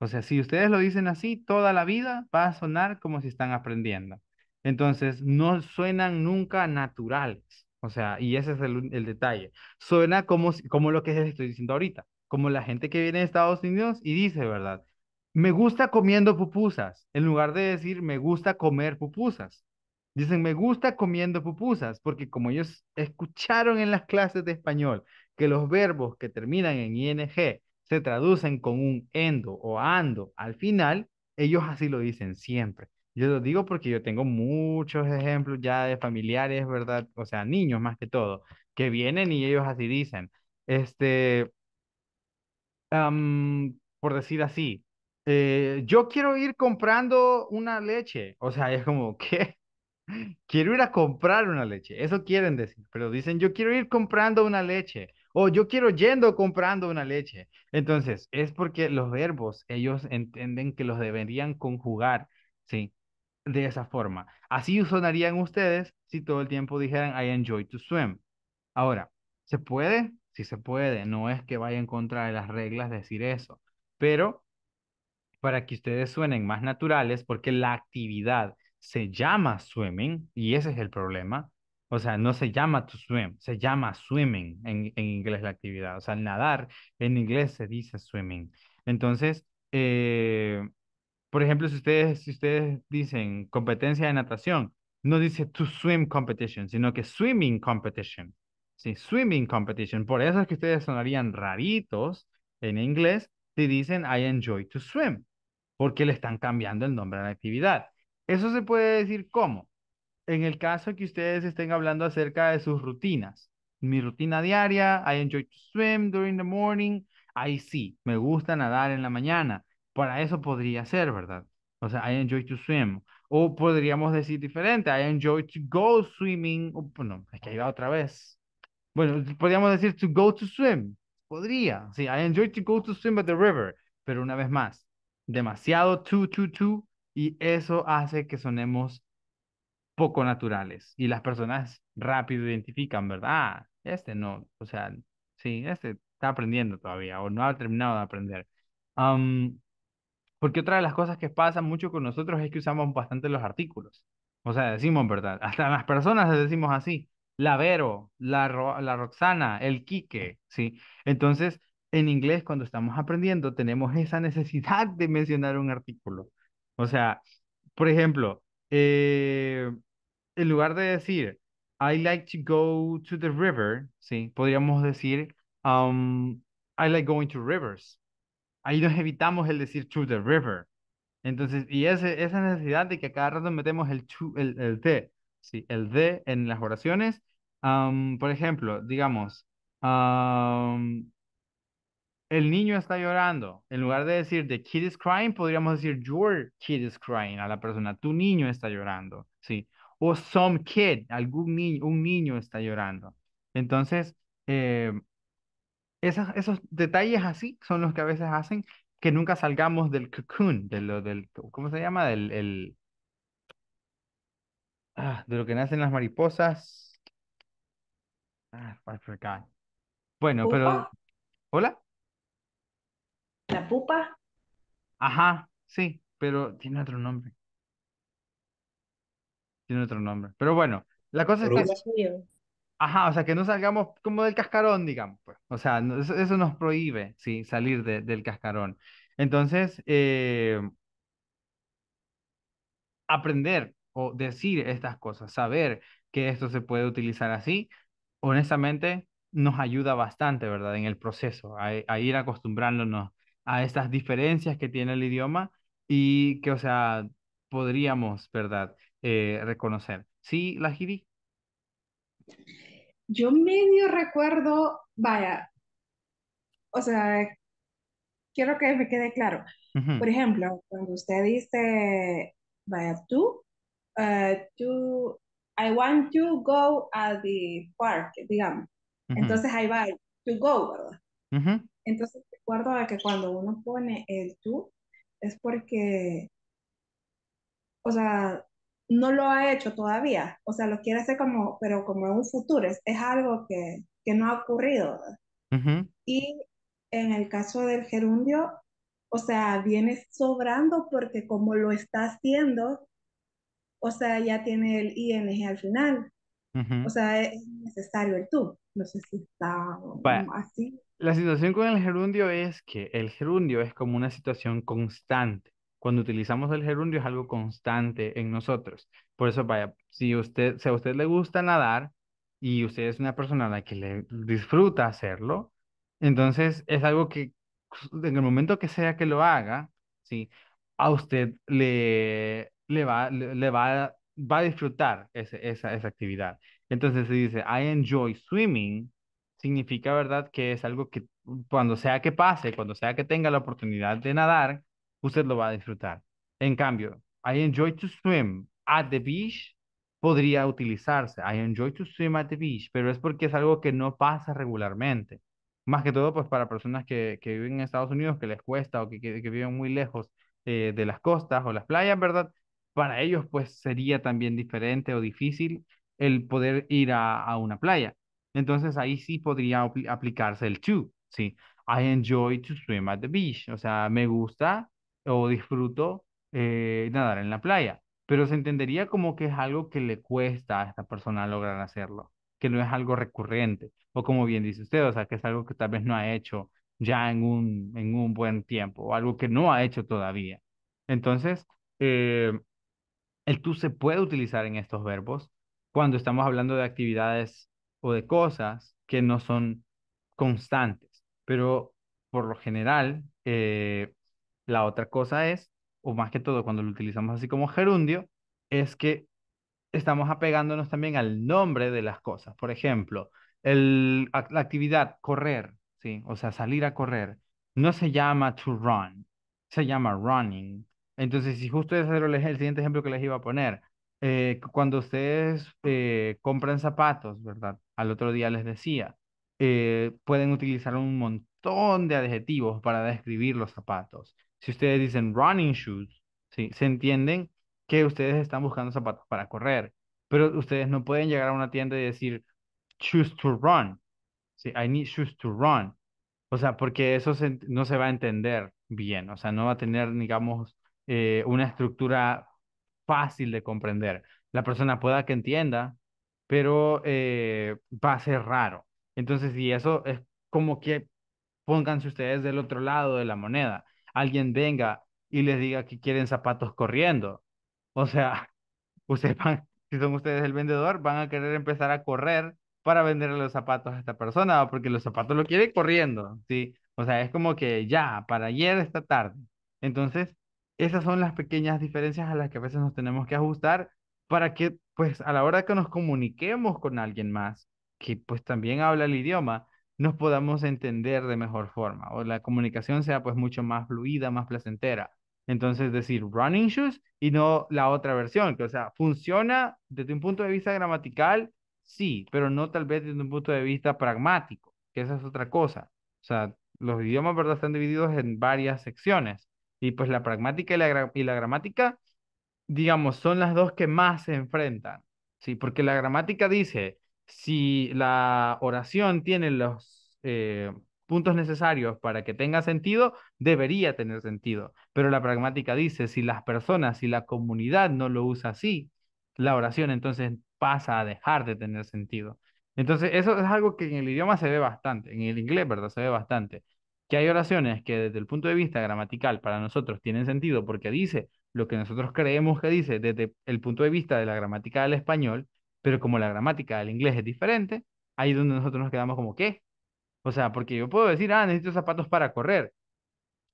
O sea, si ustedes lo dicen así, toda la vida va a sonar como si están aprendiendo. Entonces, no suenan nunca naturales. O sea, y ese es el, detalle. Suena como, como lo que les estoy diciendo ahorita como la gente que viene de Estados Unidos y dice, ¿verdad? Me gusta comiendo pupusas, en lugar de decir me gusta comer pupusas. Dicen, me gusta comiendo pupusas, porque como ellos escucharon en las clases de español que los verbos que terminan en ing se traducen con un endo o ando al final, ellos así lo dicen siempre. Yo lo digo porque yo tengo muchos ejemplos ya de familiares, ¿verdad? O sea, niños más que todo, que vienen y ellos así dicen. Este, por decir así, eh, yo quiero ir comprando una leche. O sea, es como, ¿qué? Quiero ir a comprar una leche. Eso quieren decir, pero dicen, yo quiero ir comprando una leche. O yo quiero yendo comprando una leche. Entonces, es porque los verbos, ellos entienden que los deberían conjugar, ¿sí? De esa forma. Así sonarían ustedes si todo el tiempo dijeran, I enjoy to swim. Ahora, ¿se puede? si se puede, no es que vaya en contra de las reglas decir eso, pero para que ustedes suenen más naturales, porque la actividad se llama swimming y ese es el problema. O sea, no se llama to swim, se llama swimming en, inglés la actividad. O sea, nadar en inglés se dice swimming. Entonces, eh, por ejemplo, si ustedes, si ustedes dicen competencia de natación, no dice to swim competition, sino que swimming competition swimming competition. Por eso es que ustedes sonarían raritos en inglés si dicen I enjoy to swim, porque le están cambiando el nombre a la actividad. Eso se puede decir como En el caso que ustedes estén hablando acerca de sus rutinas. Mi rutina diaria, I enjoy to swim during the morning. I see, me gusta nadar en la mañana. Para eso podría ser, ¿verdad? O sea, I enjoy to swim. O podríamos decir diferente, I enjoy to go swimming. es que ahí va otra vez. Bueno, podríamos decir to go to swim. Podría. Sí, I enjoy to go to swim at the river. Pero una vez más, demasiado to, to, to. Y eso hace que sonemos poco naturales. Y las personas rápido identifican, ¿verdad? Ah, este no. O sea, sí, este está aprendiendo todavía o no ha terminado de aprender. Um, porque otra de las cosas que pasa mucho con nosotros es que usamos bastante los artículos. O sea, decimos, ¿verdad? Hasta las personas les decimos así la Vero, la, Roxana, el Quique, ¿sí? Entonces, en inglés, cuando estamos aprendiendo, tenemos esa necesidad de mencionar un artículo. O sea, por ejemplo, eh, en lugar de decir, I like to go to the river, ¿sí? Podríamos decir, um, I like going to rivers. Ahí nos evitamos el decir to the river. Entonces, y esa necesidad de que cada rato metemos el, to, el, el de, ¿sí? El de en las oraciones por ejemplo, digamos, el niño está llorando. En lugar de decir the kid is crying, podríamos decir your kid is crying a la persona. Tu niño está llorando, ¿sí? O some kid, algún niño, un niño está llorando. Entonces, eh, esos, detalles así son los que a veces hacen que nunca salgamos del cocoon, de lo, del, ¿cómo se llama? Del, el, ah, de lo que nacen las mariposas Ah, Bueno, pero. ¿Hola? ¿La pupa? Ajá, sí, pero tiene otro nombre. Tiene otro nombre. Pero bueno, la cosa es que. Ajá, o sea, que no salgamos como del cascarón, digamos, pues. O sea, eso, nos prohíbe, sí, salir del cascarón. Entonces, eh, aprender o decir estas cosas, saber que esto se puede utilizar así, honestamente nos ayuda bastante, ¿verdad? En el proceso, e, a, ir acostumbrándonos a estas diferencias que tiene el idioma y que, o sea, podríamos, ¿verdad? Eh, reconocer. ¿Sí, la Yo medio recuerdo, vaya, o sea, quiero que me quede claro. Por ejemplo, cuando usted dice, vaya, tú, eh, tú, I want to go at the park, digamos. Entonces ahí va to go, ¿verdad? Entonces recuerdo que cuando uno pone el to es porque, o sea, no lo ha hecho todavía. O sea, lo quiere hacer como, pero como en un futuro. Es, algo que, que, no ha ocurrido. Y en el caso del gerundio, o sea, viene sobrando porque como lo está haciendo, o sea, ya tiene el ING al final. O sea, es necesario el tú. No sé si está así. La situación con el gerundio es que el gerundio es como una situación constante. Cuando utilizamos el gerundio es algo constante en nosotros. Por eso, vaya, si, usted, si a usted le gusta nadar y usted es una persona a la que le disfruta hacerlo, entonces es algo que en el momento que sea que lo haga, ¿sí? a usted le le va, va, a disfrutar esa, actividad. Entonces, se dice, I enjoy swimming, significa, ¿verdad?, que es algo que cuando sea que pase, cuando sea que tenga la oportunidad de nadar, usted lo va a disfrutar. En cambio, I enjoy to swim at the beach podría utilizarse. I enjoy to swim at the beach, pero es porque es algo que no pasa regularmente. Más que todo, pues para personas que, viven en Estados Unidos, que les cuesta o que, viven muy lejos eh, de las costas o las playas, ¿verdad? para ellos pues sería también diferente o difícil el poder ir a, a una playa. Entonces ahí sí podría aplicarse el to, ¿sí? I enjoy to swim at the beach, o sea, me gusta o disfruto eh, nadar en la playa, pero se entendería como que es algo que le cuesta a esta persona lograr hacerlo, que no es algo recurrente, o como bien dice usted, o sea, que es algo que tal vez no ha hecho ya en un, en un buen tiempo, o algo que no ha hecho todavía. Entonces, eh, el tú se puede utilizar en estos verbos cuando estamos hablando de actividades o de cosas que no son constantes, pero por lo general, eh, la otra cosa es, o más que todo cuando lo utilizamos así como gerundio, es que estamos apegándonos también al nombre de las cosas. Por ejemplo, el, la actividad correr, ¿sí? o sea, salir a correr, no se llama to run, se llama running. Entonces, si justo ese era el siguiente ejemplo que les iba a poner, eh, cuando ustedes eh, compran zapatos, ¿verdad? Al otro día les decía, eh, pueden utilizar un montón de adjetivos para describir los zapatos. Si ustedes dicen running shoes, ¿sí? se entienden que ustedes están buscando zapatos para correr, pero ustedes no pueden llegar a una tienda y decir choose to run. ¿sí? I need shoes to run. O sea, porque eso no se va a entender bien, o sea, no va a tener, digamos, eh, una estructura fácil de comprender. La persona pueda que entienda, pero eh, va a ser raro. Entonces, y eso es como que pónganse ustedes del otro lado de la moneda. Alguien venga y les diga que quieren zapatos corriendo. O sea, ustedes si son ustedes el vendedor, van a querer empezar a correr para venderle los zapatos a esta persona, porque los zapatos lo quiere corriendo, ¿sí? O sea, es como que ya, para ayer esta tarde. Entonces, esas son las pequeñas diferencias a las que a veces nos tenemos que ajustar para que, pues, a la hora que nos comuniquemos con alguien más, que pues también habla el idioma, nos podamos entender de mejor forma o la comunicación sea pues mucho más fluida, más placentera. Entonces decir running shoes y no la otra versión, que o sea, funciona desde un punto de vista gramatical, sí, pero no tal vez desde un punto de vista pragmático, que esa es otra cosa. O sea, los idiomas, ¿verdad? Están divididos en varias secciones. Y pues la pragmática y la, gramática, digamos, son las dos que más se enfrentan, ¿sí? Porque la gramática dice, si la oración tiene los eh, puntos necesarios para que tenga sentido, debería tener sentido. Pero la pragmática dice, si las personas, y la comunidad no lo usa así, la oración entonces pasa a dejar de tener sentido. Entonces, eso es algo que en el idioma se ve bastante, en el inglés, ¿verdad? Se ve bastante que hay oraciones que desde el punto de vista gramatical para nosotros tienen sentido porque dice lo que nosotros creemos que dice desde el punto de vista de la gramática del español, pero como la gramática del inglés es diferente, ahí es donde nosotros nos quedamos como, ¿qué? O sea, porque yo puedo decir, ah, necesito zapatos para correr.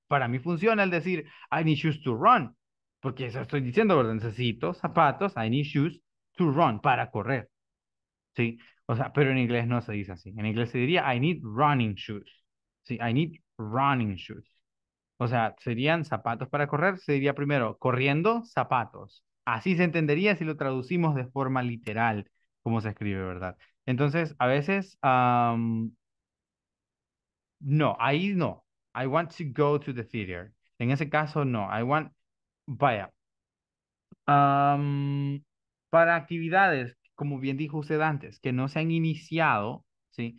Para mí funciona el decir, I need shoes to run, porque eso estoy diciendo, ¿verdad? Necesito zapatos, I need shoes to run, para correr. ¿Sí? O sea, pero en inglés no se dice así. En inglés se diría, I need running shoes. Sí, I need running shoes. O sea, serían zapatos para correr, sería primero corriendo zapatos. Así se entendería si lo traducimos de forma literal, como se escribe, ¿verdad? Entonces, a veces, no, ahí no. I want to go to the theater. En ese caso, no. I want, vaya. para actividades, como bien dijo usted antes, que no se han iniciado, ¿sí?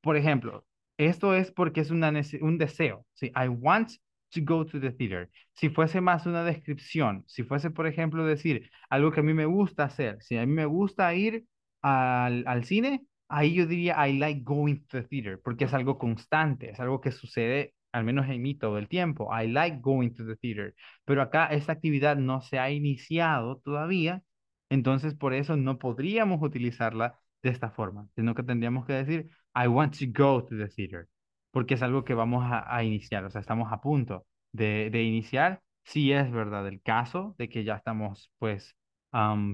Por ejemplo, esto es porque es una, un deseo. ¿sí? I want to go to the theater. Si fuese más una descripción, si fuese, por ejemplo, decir algo que a mí me gusta hacer, si a mí me gusta ir al, al cine, ahí yo diría I like going to the theater, porque es algo constante, es algo que sucede al menos en mí todo el tiempo. I like going to the theater. Pero acá esta actividad no se ha iniciado todavía, entonces por eso no podríamos utilizarla de esta forma, sino que tendríamos que decir I want to go to the theater, porque es algo que vamos a, iniciar, o sea, estamos a punto de, de iniciar. Si sí es verdad el caso de que ya estamos, pues,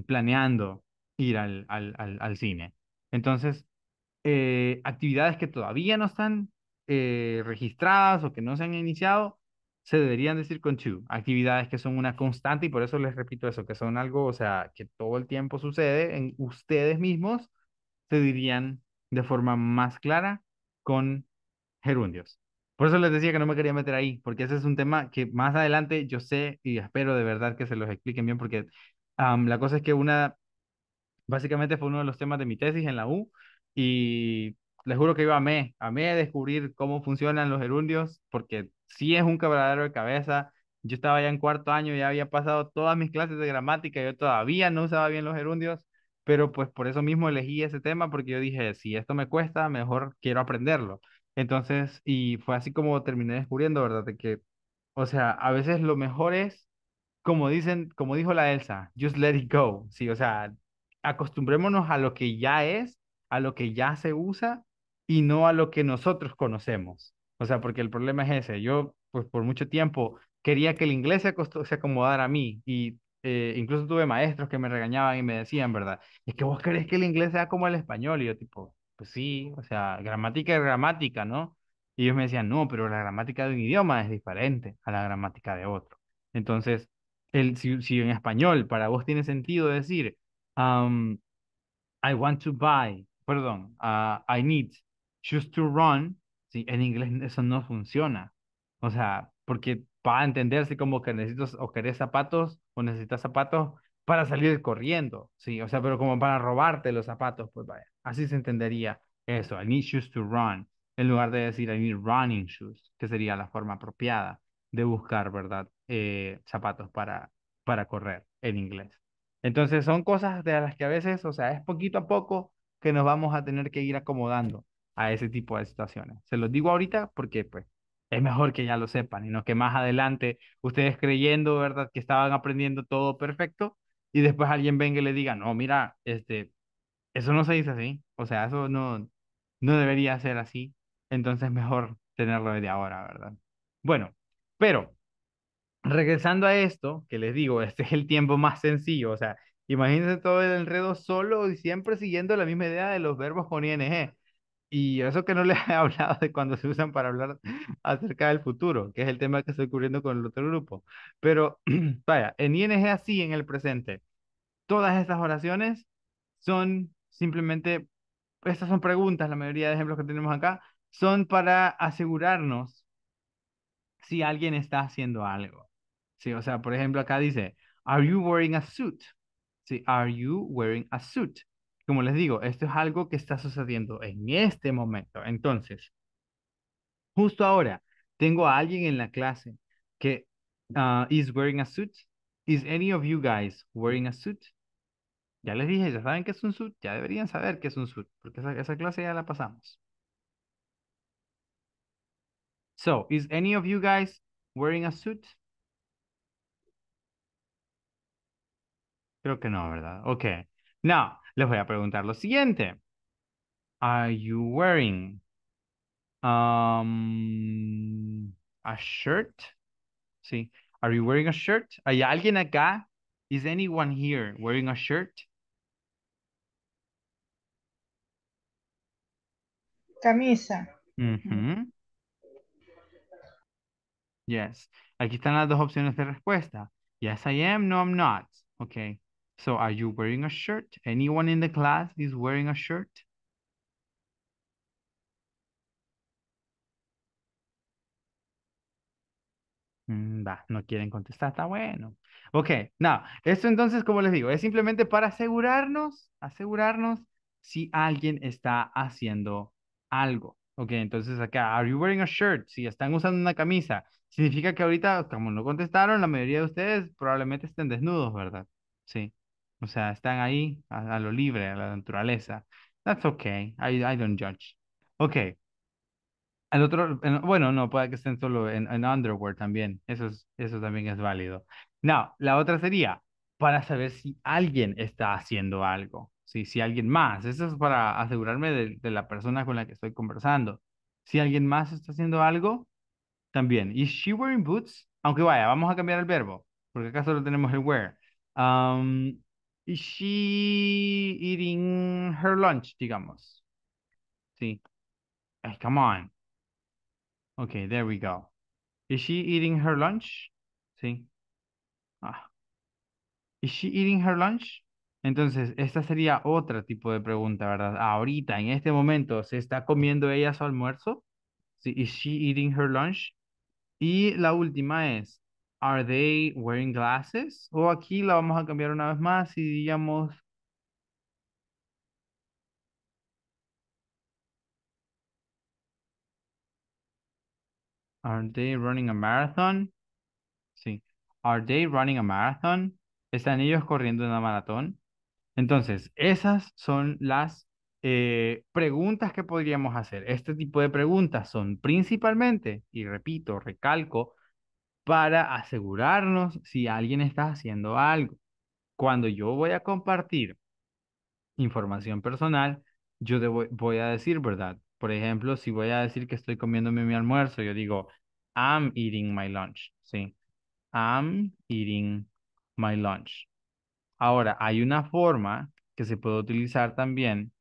planeando ir al, al, al, cine. Entonces, eh, actividades que todavía no están eh, registradas o que no se han iniciado, se deberían decir con to. Actividades que son una constante y por eso les repito eso, que son algo, o sea, que todo el tiempo sucede en ustedes mismos, se dirían de forma más clara con gerundios. Por eso les decía que no me quería meter ahí, porque ese es un tema que más adelante yo sé y espero de verdad que se los expliquen bien, porque la cosa es que una, básicamente fue uno de los temas de mi tesis en la U y les juro que iba a yo amé, amé descubrir cómo funcionan los gerundios, porque sí es un cabradero de cabeza. Yo estaba ya en cuarto año, ya había pasado todas mis clases de gramática, yo todavía no usaba bien los gerundios pero pues por eso mismo elegí ese tema porque yo dije, si esto me cuesta, mejor quiero aprenderlo. Entonces, y fue así como terminé descubriendo, ¿verdad? De que, o sea, a veces lo mejor es, como dicen, como dijo la Elsa, just let it go, ¿sí? O sea, acostumbrémonos a lo que ya es, a lo que ya se usa y no a lo que nosotros conocemos. O sea, porque el problema es ese. Yo, pues por mucho tiempo, quería que el inglés se, se acomodara a mí y eh, incluso tuve maestros que me regañaban y me decían, ¿verdad? Es que vos crees que el inglés sea como el español. Y yo tipo, pues sí, o sea, gramática es gramática, ¿no? Y ellos me decían, no, pero la gramática de un idioma es diferente a la gramática de otro. Entonces, el, si, en español para vos tiene sentido decir, um, I want to buy, perdón, ah, I need shoes to run, ¿sí? en inglés eso no funciona. O sea, porque para entenderse como que necesitas o querés zapatos o necesitas zapatos para salir corriendo, sí, o sea, pero como para robarte los zapatos, pues vaya, así se entendería eso, I need shoes to run, en lugar de decir I need running shoes, que sería la forma apropiada de buscar, ¿verdad? Eh, zapatos para, para correr en inglés. Entonces son cosas de las que a veces, o sea, es poquito a poco que nos vamos a tener que ir acomodando a ese tipo de situaciones. Se los digo ahorita porque pues es mejor que ya lo sepan y no que más adelante ustedes creyendo, ¿verdad?, que estaban aprendiendo todo perfecto y después alguien venga y le diga, no, mira, este, eso no se dice así, o sea, eso no, no debería ser así, entonces mejor tenerlo desde ahora, ¿verdad? Bueno, pero regresando a esto, que les digo, este es el tiempo más sencillo, o sea, imagínense todo el enredo solo y siempre siguiendo la misma idea de los verbos con ing y eso que no les he hablado de cuando se usan para hablar acerca del futuro, que es el tema que estoy cubriendo con el otro grupo. Pero vaya, en ING así, en el presente, todas estas oraciones son simplemente, estas son preguntas, la mayoría de ejemplos que tenemos acá, son para asegurarnos si alguien está haciendo algo. Sí, o sea, por ejemplo, acá dice, are you wearing a suit? Sí, are you wearing a suit? como les digo, esto es algo que está sucediendo en este momento. Entonces, justo ahora, tengo a alguien en la clase que ah, is wearing a suit. Is any of you guys wearing a suit? Ya les dije, ya saben que es un suit, ya deberían saber que es un suit, porque esa, esa clase ya la pasamos. So, is any of you guys wearing a suit? Creo que no, ¿verdad? Okay. Now, les voy a preguntar lo siguiente. Are you wearing um, a shirt? Sí. Are you wearing a shirt? ¿Hay alguien acá? Is anyone here wearing a shirt? Camisa. Mm. Yes. Aquí están las dos opciones de respuesta. Yes, I am. No, I'm not. Okay. So are you wearing a shirt? Anyone in the class is wearing a shirt? Mm, va, no quieren contestar, está bueno. Ok, now, esto entonces, como les digo, es simplemente para asegurarnos, asegurarnos si alguien está haciendo algo. Ok, entonces acá, are you wearing a shirt? Si están usando una camisa, significa que ahorita, como no contestaron, la mayoría de ustedes probablemente estén desnudos, ¿verdad? Sí. O sea, están ahí a, lo libre, a la naturaleza. That's okay. I, I don't judge. Okay. el otro, bueno, no, puede que estén solo en, underwear también. Eso, es, eso también es válido. Now, la otra sería para saber si alguien está haciendo algo. si si alguien más, eso es para asegurarme de, de, la persona con la que estoy conversando. Si alguien más está haciendo algo, también. Is she wearing boots? Aunque vaya, vamos a cambiar el verbo, porque acá solo tenemos el wear. Um, Is she eating her lunch, digamos? Sí. come on. Okay, there we go. Is she eating her lunch? Sí. Ah. Is she eating her lunch? Entonces, esta sería otro tipo de pregunta, ¿verdad? Ahorita, en este momento, ¿se está comiendo ella su almuerzo? Sí, is she eating her lunch? Y la última es, Are they wearing glasses? O aquí la vamos a cambiar una vez más y digamos. Are they running a marathon? Sí. Are they running a marathon? ¿Están ellos corriendo una maratón? Entonces, esas son las eh, preguntas que podríamos hacer. Este tipo de preguntas son principalmente, y repito, recalco, para asegurarnos si alguien está haciendo algo. Cuando yo voy a compartir información personal, yo voy a decir verdad. Por ejemplo, si voy a decir que estoy comiéndome mi almuerzo, yo digo, I'm eating my lunch. Sí. I'm eating my lunch. Ahora, hay una forma que se puede utilizar también.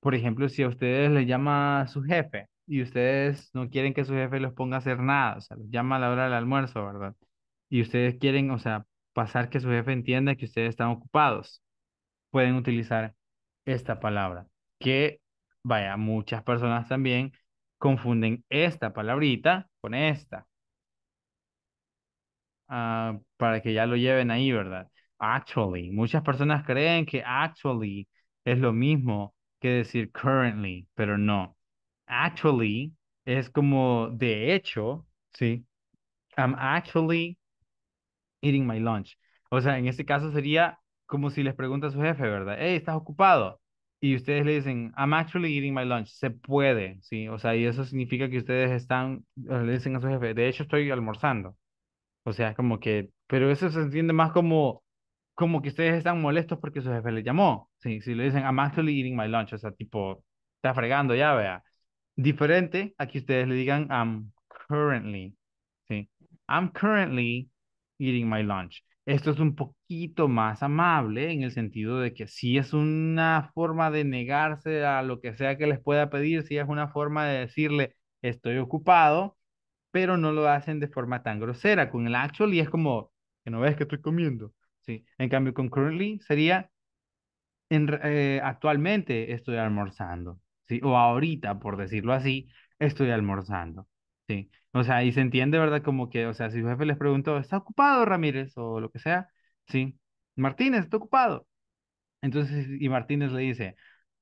Por ejemplo, si a ustedes le llama su jefe, y ustedes no quieren que su jefe los ponga a hacer nada, o sea, los llama a la hora del almuerzo, ¿verdad? Y ustedes quieren, o sea, pasar que su jefe entienda que ustedes están ocupados. Pueden utilizar esta palabra, que vaya, muchas personas también confunden esta palabrita con esta. Ah, para que ya lo lleven ahí, ¿verdad? Actually, muchas personas creen que actually es lo mismo que decir currently, pero no actually es como de hecho, ¿sí? I'm actually eating my lunch. O sea, en este caso sería como si les pregunta a su jefe, ¿verdad? Hey, ¿estás ocupado? Y ustedes le dicen, I'm actually eating my lunch. Se puede, ¿sí? O sea, y eso significa que ustedes están, le dicen a su jefe, de hecho estoy almorzando. O sea, como que, pero eso se entiende más como, como que ustedes están molestos porque su jefe le llamó. ¿sí? Si le dicen, I'm actually eating my lunch, o sea, tipo, está fregando ya, vea. Diferente a que ustedes le digan I'm currently. ¿sí? I'm currently eating my lunch. Esto es un poquito más amable en el sentido de que sí es una forma de negarse a lo que sea que les pueda pedir, Sí es una forma de decirle estoy ocupado, pero no lo hacen de forma tan grosera. Con el actually es como que no ves que estoy comiendo. ¿sí? En cambio, con currently sería en, eh, actualmente estoy almorzando. ¿sí? o ahorita, por decirlo así, estoy almorzando. ¿sí? O sea, y se entiende, ¿verdad? Como que, o sea, si su jefe les preguntó, ¿está ocupado Ramírez o lo que sea? Sí. Martínez, ¿está ocupado? Entonces, y Martínez le dice,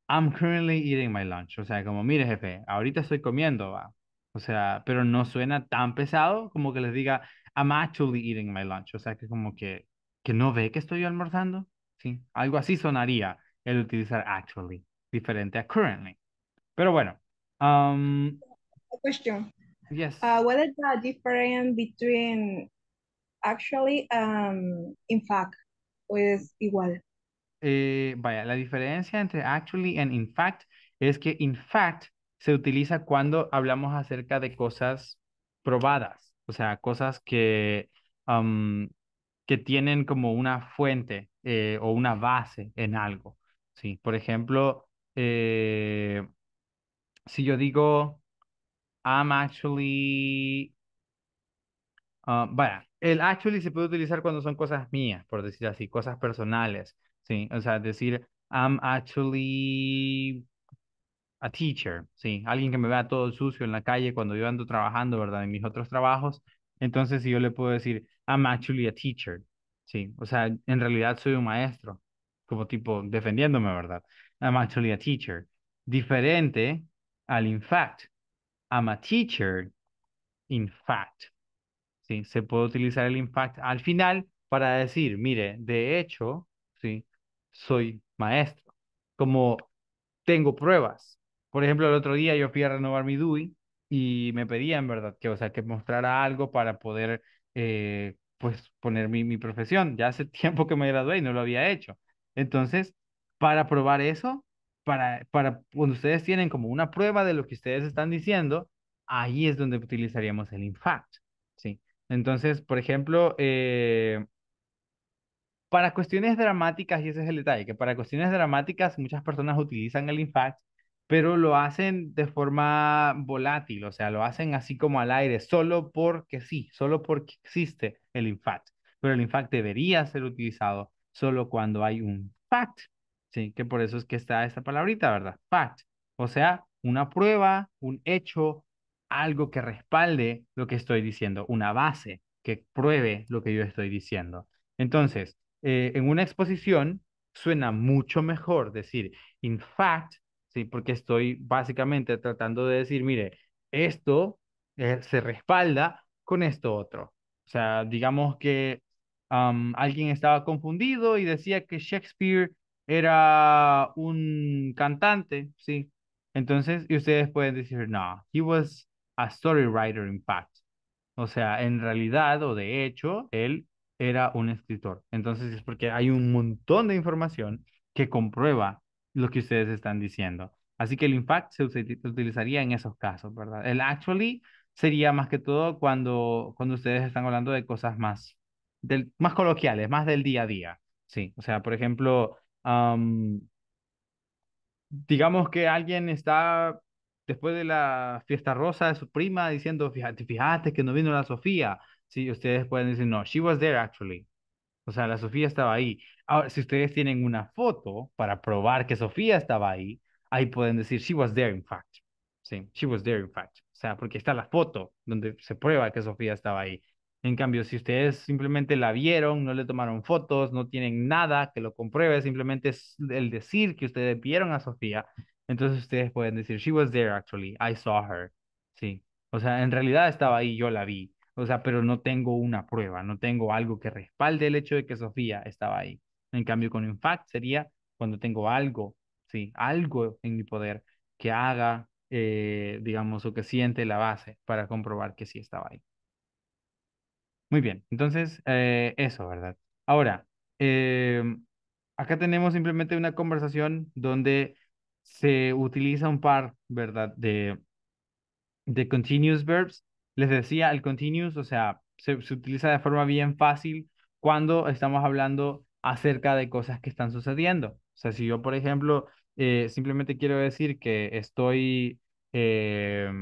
I'm currently eating my lunch. O sea, como, mire, jefe, ahorita estoy comiendo, va. O sea, pero no suena tan pesado como que les diga, I'm actually eating my lunch. O sea, que como que, que no ve que estoy almorzando. Sí. Algo así sonaría el utilizar actually, diferente a currently. Pero bueno. Um, question. Yes. Uh, what is the difference between actually um, in fact es igual? Eh, vaya, la diferencia entre actually and in fact es que in fact se utiliza cuando hablamos acerca de cosas probadas, o sea, cosas que, um, que tienen como una fuente eh, o una base en algo. Sí, por ejemplo, eh, si yo digo, I'm actually, uh, vaya, el actually se puede utilizar cuando son cosas mías, por decir así, cosas personales, ¿sí? O sea, decir, I'm actually a teacher, ¿sí? Alguien que me vea todo sucio en la calle cuando yo ando trabajando, ¿verdad? En mis otros trabajos. Entonces, si yo le puedo decir, I'm actually a teacher, ¿sí? O sea, en realidad soy un maestro, como tipo defendiéndome, ¿verdad? I'm actually a teacher. Diferente al in fact. I'm a teacher, in fact. ¿Sí? Se puede utilizar el in fact al final para decir, mire, de hecho, ¿sí? soy maestro. Como tengo pruebas. Por ejemplo, el otro día yo fui a renovar mi DUI y me pedían, ¿verdad? Que, o sea, que mostrara algo para poder, eh, pues, poner mi profesión. Ya hace tiempo que me gradué y no lo había hecho. Entonces, para probar eso, para, cuando ustedes tienen como una prueba de lo que ustedes están diciendo, ahí es donde utilizaríamos el in ¿sí? Entonces, por ejemplo, eh, para cuestiones dramáticas, y ese es el detalle, que para cuestiones dramáticas muchas personas utilizan el in pero lo hacen de forma volátil, o sea, lo hacen así como al aire, solo porque sí, solo porque existe el in Pero el in debería ser utilizado solo cuando hay un fact ¿sí? Que por eso es que está esta palabrita, ¿verdad? Fact. O sea, una prueba, un hecho, algo que respalde lo que estoy diciendo, una base que pruebe lo que yo estoy diciendo. Entonces, eh, en una exposición suena mucho mejor decir, in fact, ¿sí? porque estoy básicamente tratando de decir, mire, esto eh, se respalda con esto otro. O sea, digamos que alguien estaba confundido y decía que Shakespeare era un cantante, sí. Entonces, y ustedes pueden decir, no, he was a story writer in fact. O sea, en realidad o de hecho, él era un escritor. Entonces, es porque hay un montón de información que comprueba lo que ustedes están diciendo. Así que el Impact se utilizaría en esos casos, ¿verdad? El actually sería más que todo cuando, cuando ustedes están hablando de cosas más, del, más coloquiales, más del día a día. Sí, o sea, por ejemplo, digamos que alguien está después de la fiesta rosa de su prima diciendo, fíjate, fíjate que no vino la Sofía. si ustedes pueden decir, no, she was there actually. O sea, la Sofía estaba ahí. Ahora, si ustedes tienen una foto para probar que Sofía estaba ahí, ahí pueden decir, she was there in fact. Sí, she was there in fact. O sea, porque está la foto donde se prueba que Sofía estaba ahí. En cambio, si ustedes simplemente la vieron, no le tomaron fotos, no tienen nada que lo compruebe, simplemente es el decir que ustedes vieron a Sofía, entonces ustedes pueden decir, she was there actually, I saw her. Sí. O sea, en realidad estaba ahí, yo la vi. O sea, pero no tengo una prueba, no tengo algo que respalde el hecho de que Sofía estaba ahí. En cambio, con un fact sería cuando tengo algo, sí, algo en mi poder que haga, eh, digamos, o que siente la base para comprobar que sí estaba ahí. Muy bien, entonces eh, eso, ¿verdad? Ahora, em, acá tenemos simplemente una conversación donde se utiliza un par, ¿verdad? De, de continuous verbs. Les decía, el continuous, o sea, se, utiliza de forma bien fácil cuando estamos hablando acerca de cosas que están sucediendo. O sea, si yo, por ejemplo, eh, simplemente quiero decir que estoy eh,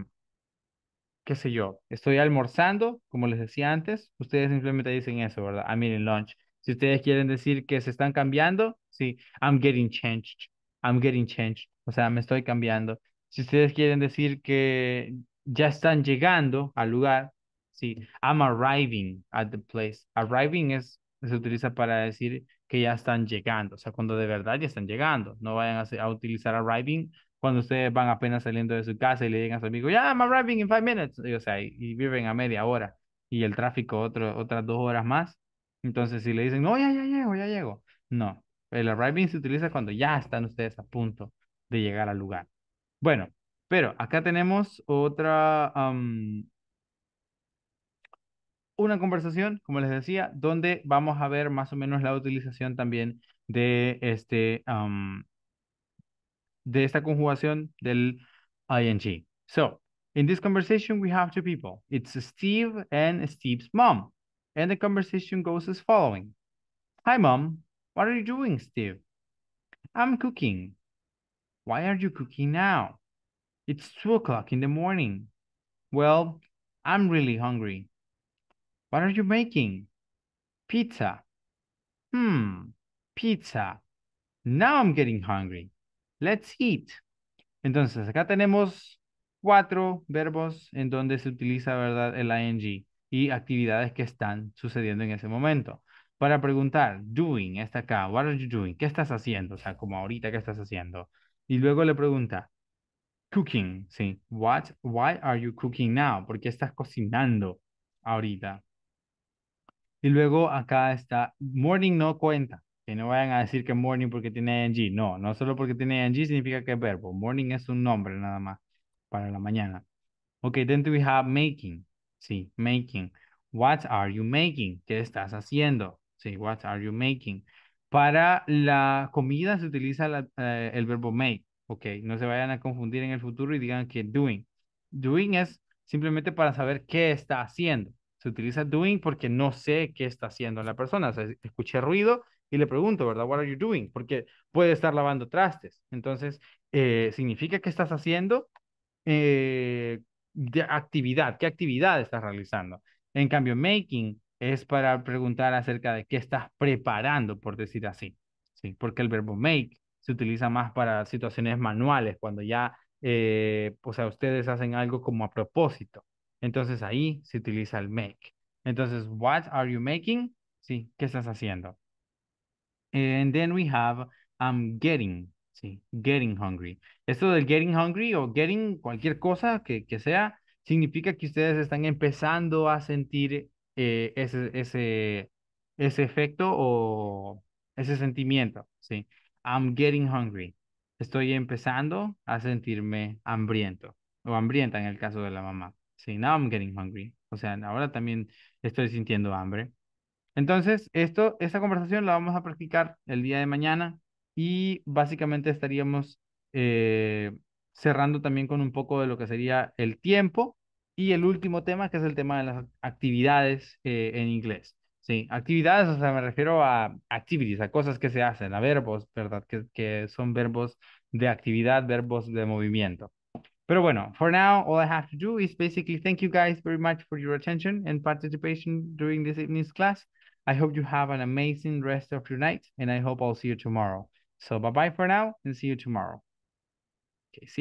qué sé yo, estoy almorzando, como les decía antes, ustedes simplemente dicen eso, ¿verdad? I'm eating lunch. Si ustedes quieren decir que se están cambiando, sí, I'm getting changed. I'm getting changed. O sea, me estoy cambiando. Si ustedes quieren decir que ya están llegando al lugar, sí, I'm arriving at the place. Arriving es, se utiliza para decir que ya están llegando, o sea, cuando de verdad ya están llegando. No vayan a, a utilizar arriving cuando ustedes van apenas saliendo de su casa y le digan a su amigo, ya, I'm arriving in five minutes, o sea, y, viven a media hora y el tráfico otro, otras dos horas más, entonces si le dicen, no, ya, ya llego, ya llego, no, el arriving se utiliza cuando ya están ustedes a punto de llegar al lugar. Bueno, pero acá tenemos otra, una conversación, como les decía, donde vamos a ver más o menos la utilización también de este, de esta conjugación del ing. So, in this conversation, we have two people. It's Steve and Steve's mom. And the conversation goes as following. Hi, mom. What are you doing, Steve? I'm cooking. Why are you cooking now? It's two o'clock in the morning. Well, I'm really hungry. What are you making? Pizza. Hmm, pizza. Now I'm getting hungry. Let's eat. Entonces, acá tenemos cuatro verbos en donde se utiliza, ¿verdad?, el ing y actividades que están sucediendo en ese momento. Para preguntar, doing, está acá, what are you doing? ¿Qué estás haciendo? O sea, como ahorita, ¿qué estás haciendo? Y luego le pregunta, cooking, sí, what, why are you cooking now? ¿Por qué estás cocinando ahorita? Y luego acá está, morning no cuenta, que no vayan a decir que morning porque tiene ing. No, no solo porque tiene ing significa que verbo. Morning es un nombre nada más para la mañana. Ok, then we have making. Sí, making. What are you making? ¿Qué estás haciendo? Sí, what are you making? Para la comida se utiliza eh, el verbo make. Ok, no se vayan a confundir en el futuro y digan que doing. Doing es simplemente para saber qué está haciendo. Se utiliza doing porque no sé qué está haciendo la persona. O escuché ruido y le pregunto, ¿verdad? What are you doing? Porque puede estar lavando trastes. Entonces, eh, significa que estás haciendo eh, actividad, qué actividad estás realizando. En cambio, making es para preguntar acerca de qué estás preparando, por decir así. ¿sí? Porque el verbo make se utiliza más para situaciones manuales, cuando ya, eh, o sea, ustedes hacen algo como a propósito. Entonces ahí se utiliza el make. Entonces, what are you making? Sí, ¿qué estás haciendo? And then we have I'm um, getting, sí, getting hungry. Esto del getting hungry o getting cualquier cosa que, que sea, significa que ustedes están empezando a sentir eh, ese, ese, ese efecto o ese sentimiento, sí. I'm getting hungry. Estoy empezando a sentirme hambriento o hambrienta en el caso de la mamá. Sí, now I'm getting hungry. O sea, ahora también estoy sintiendo hambre. Entonces, esto, esta conversación la vamos a practicar el día de mañana y básicamente estaríamos eh, cerrando también con un poco de lo que sería el tiempo y el último tema, que es el tema de las actividades eh, en inglés. Sí, actividades, o sea, me refiero a activities, a cosas que se hacen, a verbos, ¿verdad? Que, que son verbos de actividad, verbos de movimiento. Pero bueno, for now, all I have to do is basically thank you guys very much for your attention and participation during this evening's class. I hope you have an amazing rest of your night, and I hope I'll see you tomorrow. So bye-bye for now, and see you tomorrow. Okay, see ya.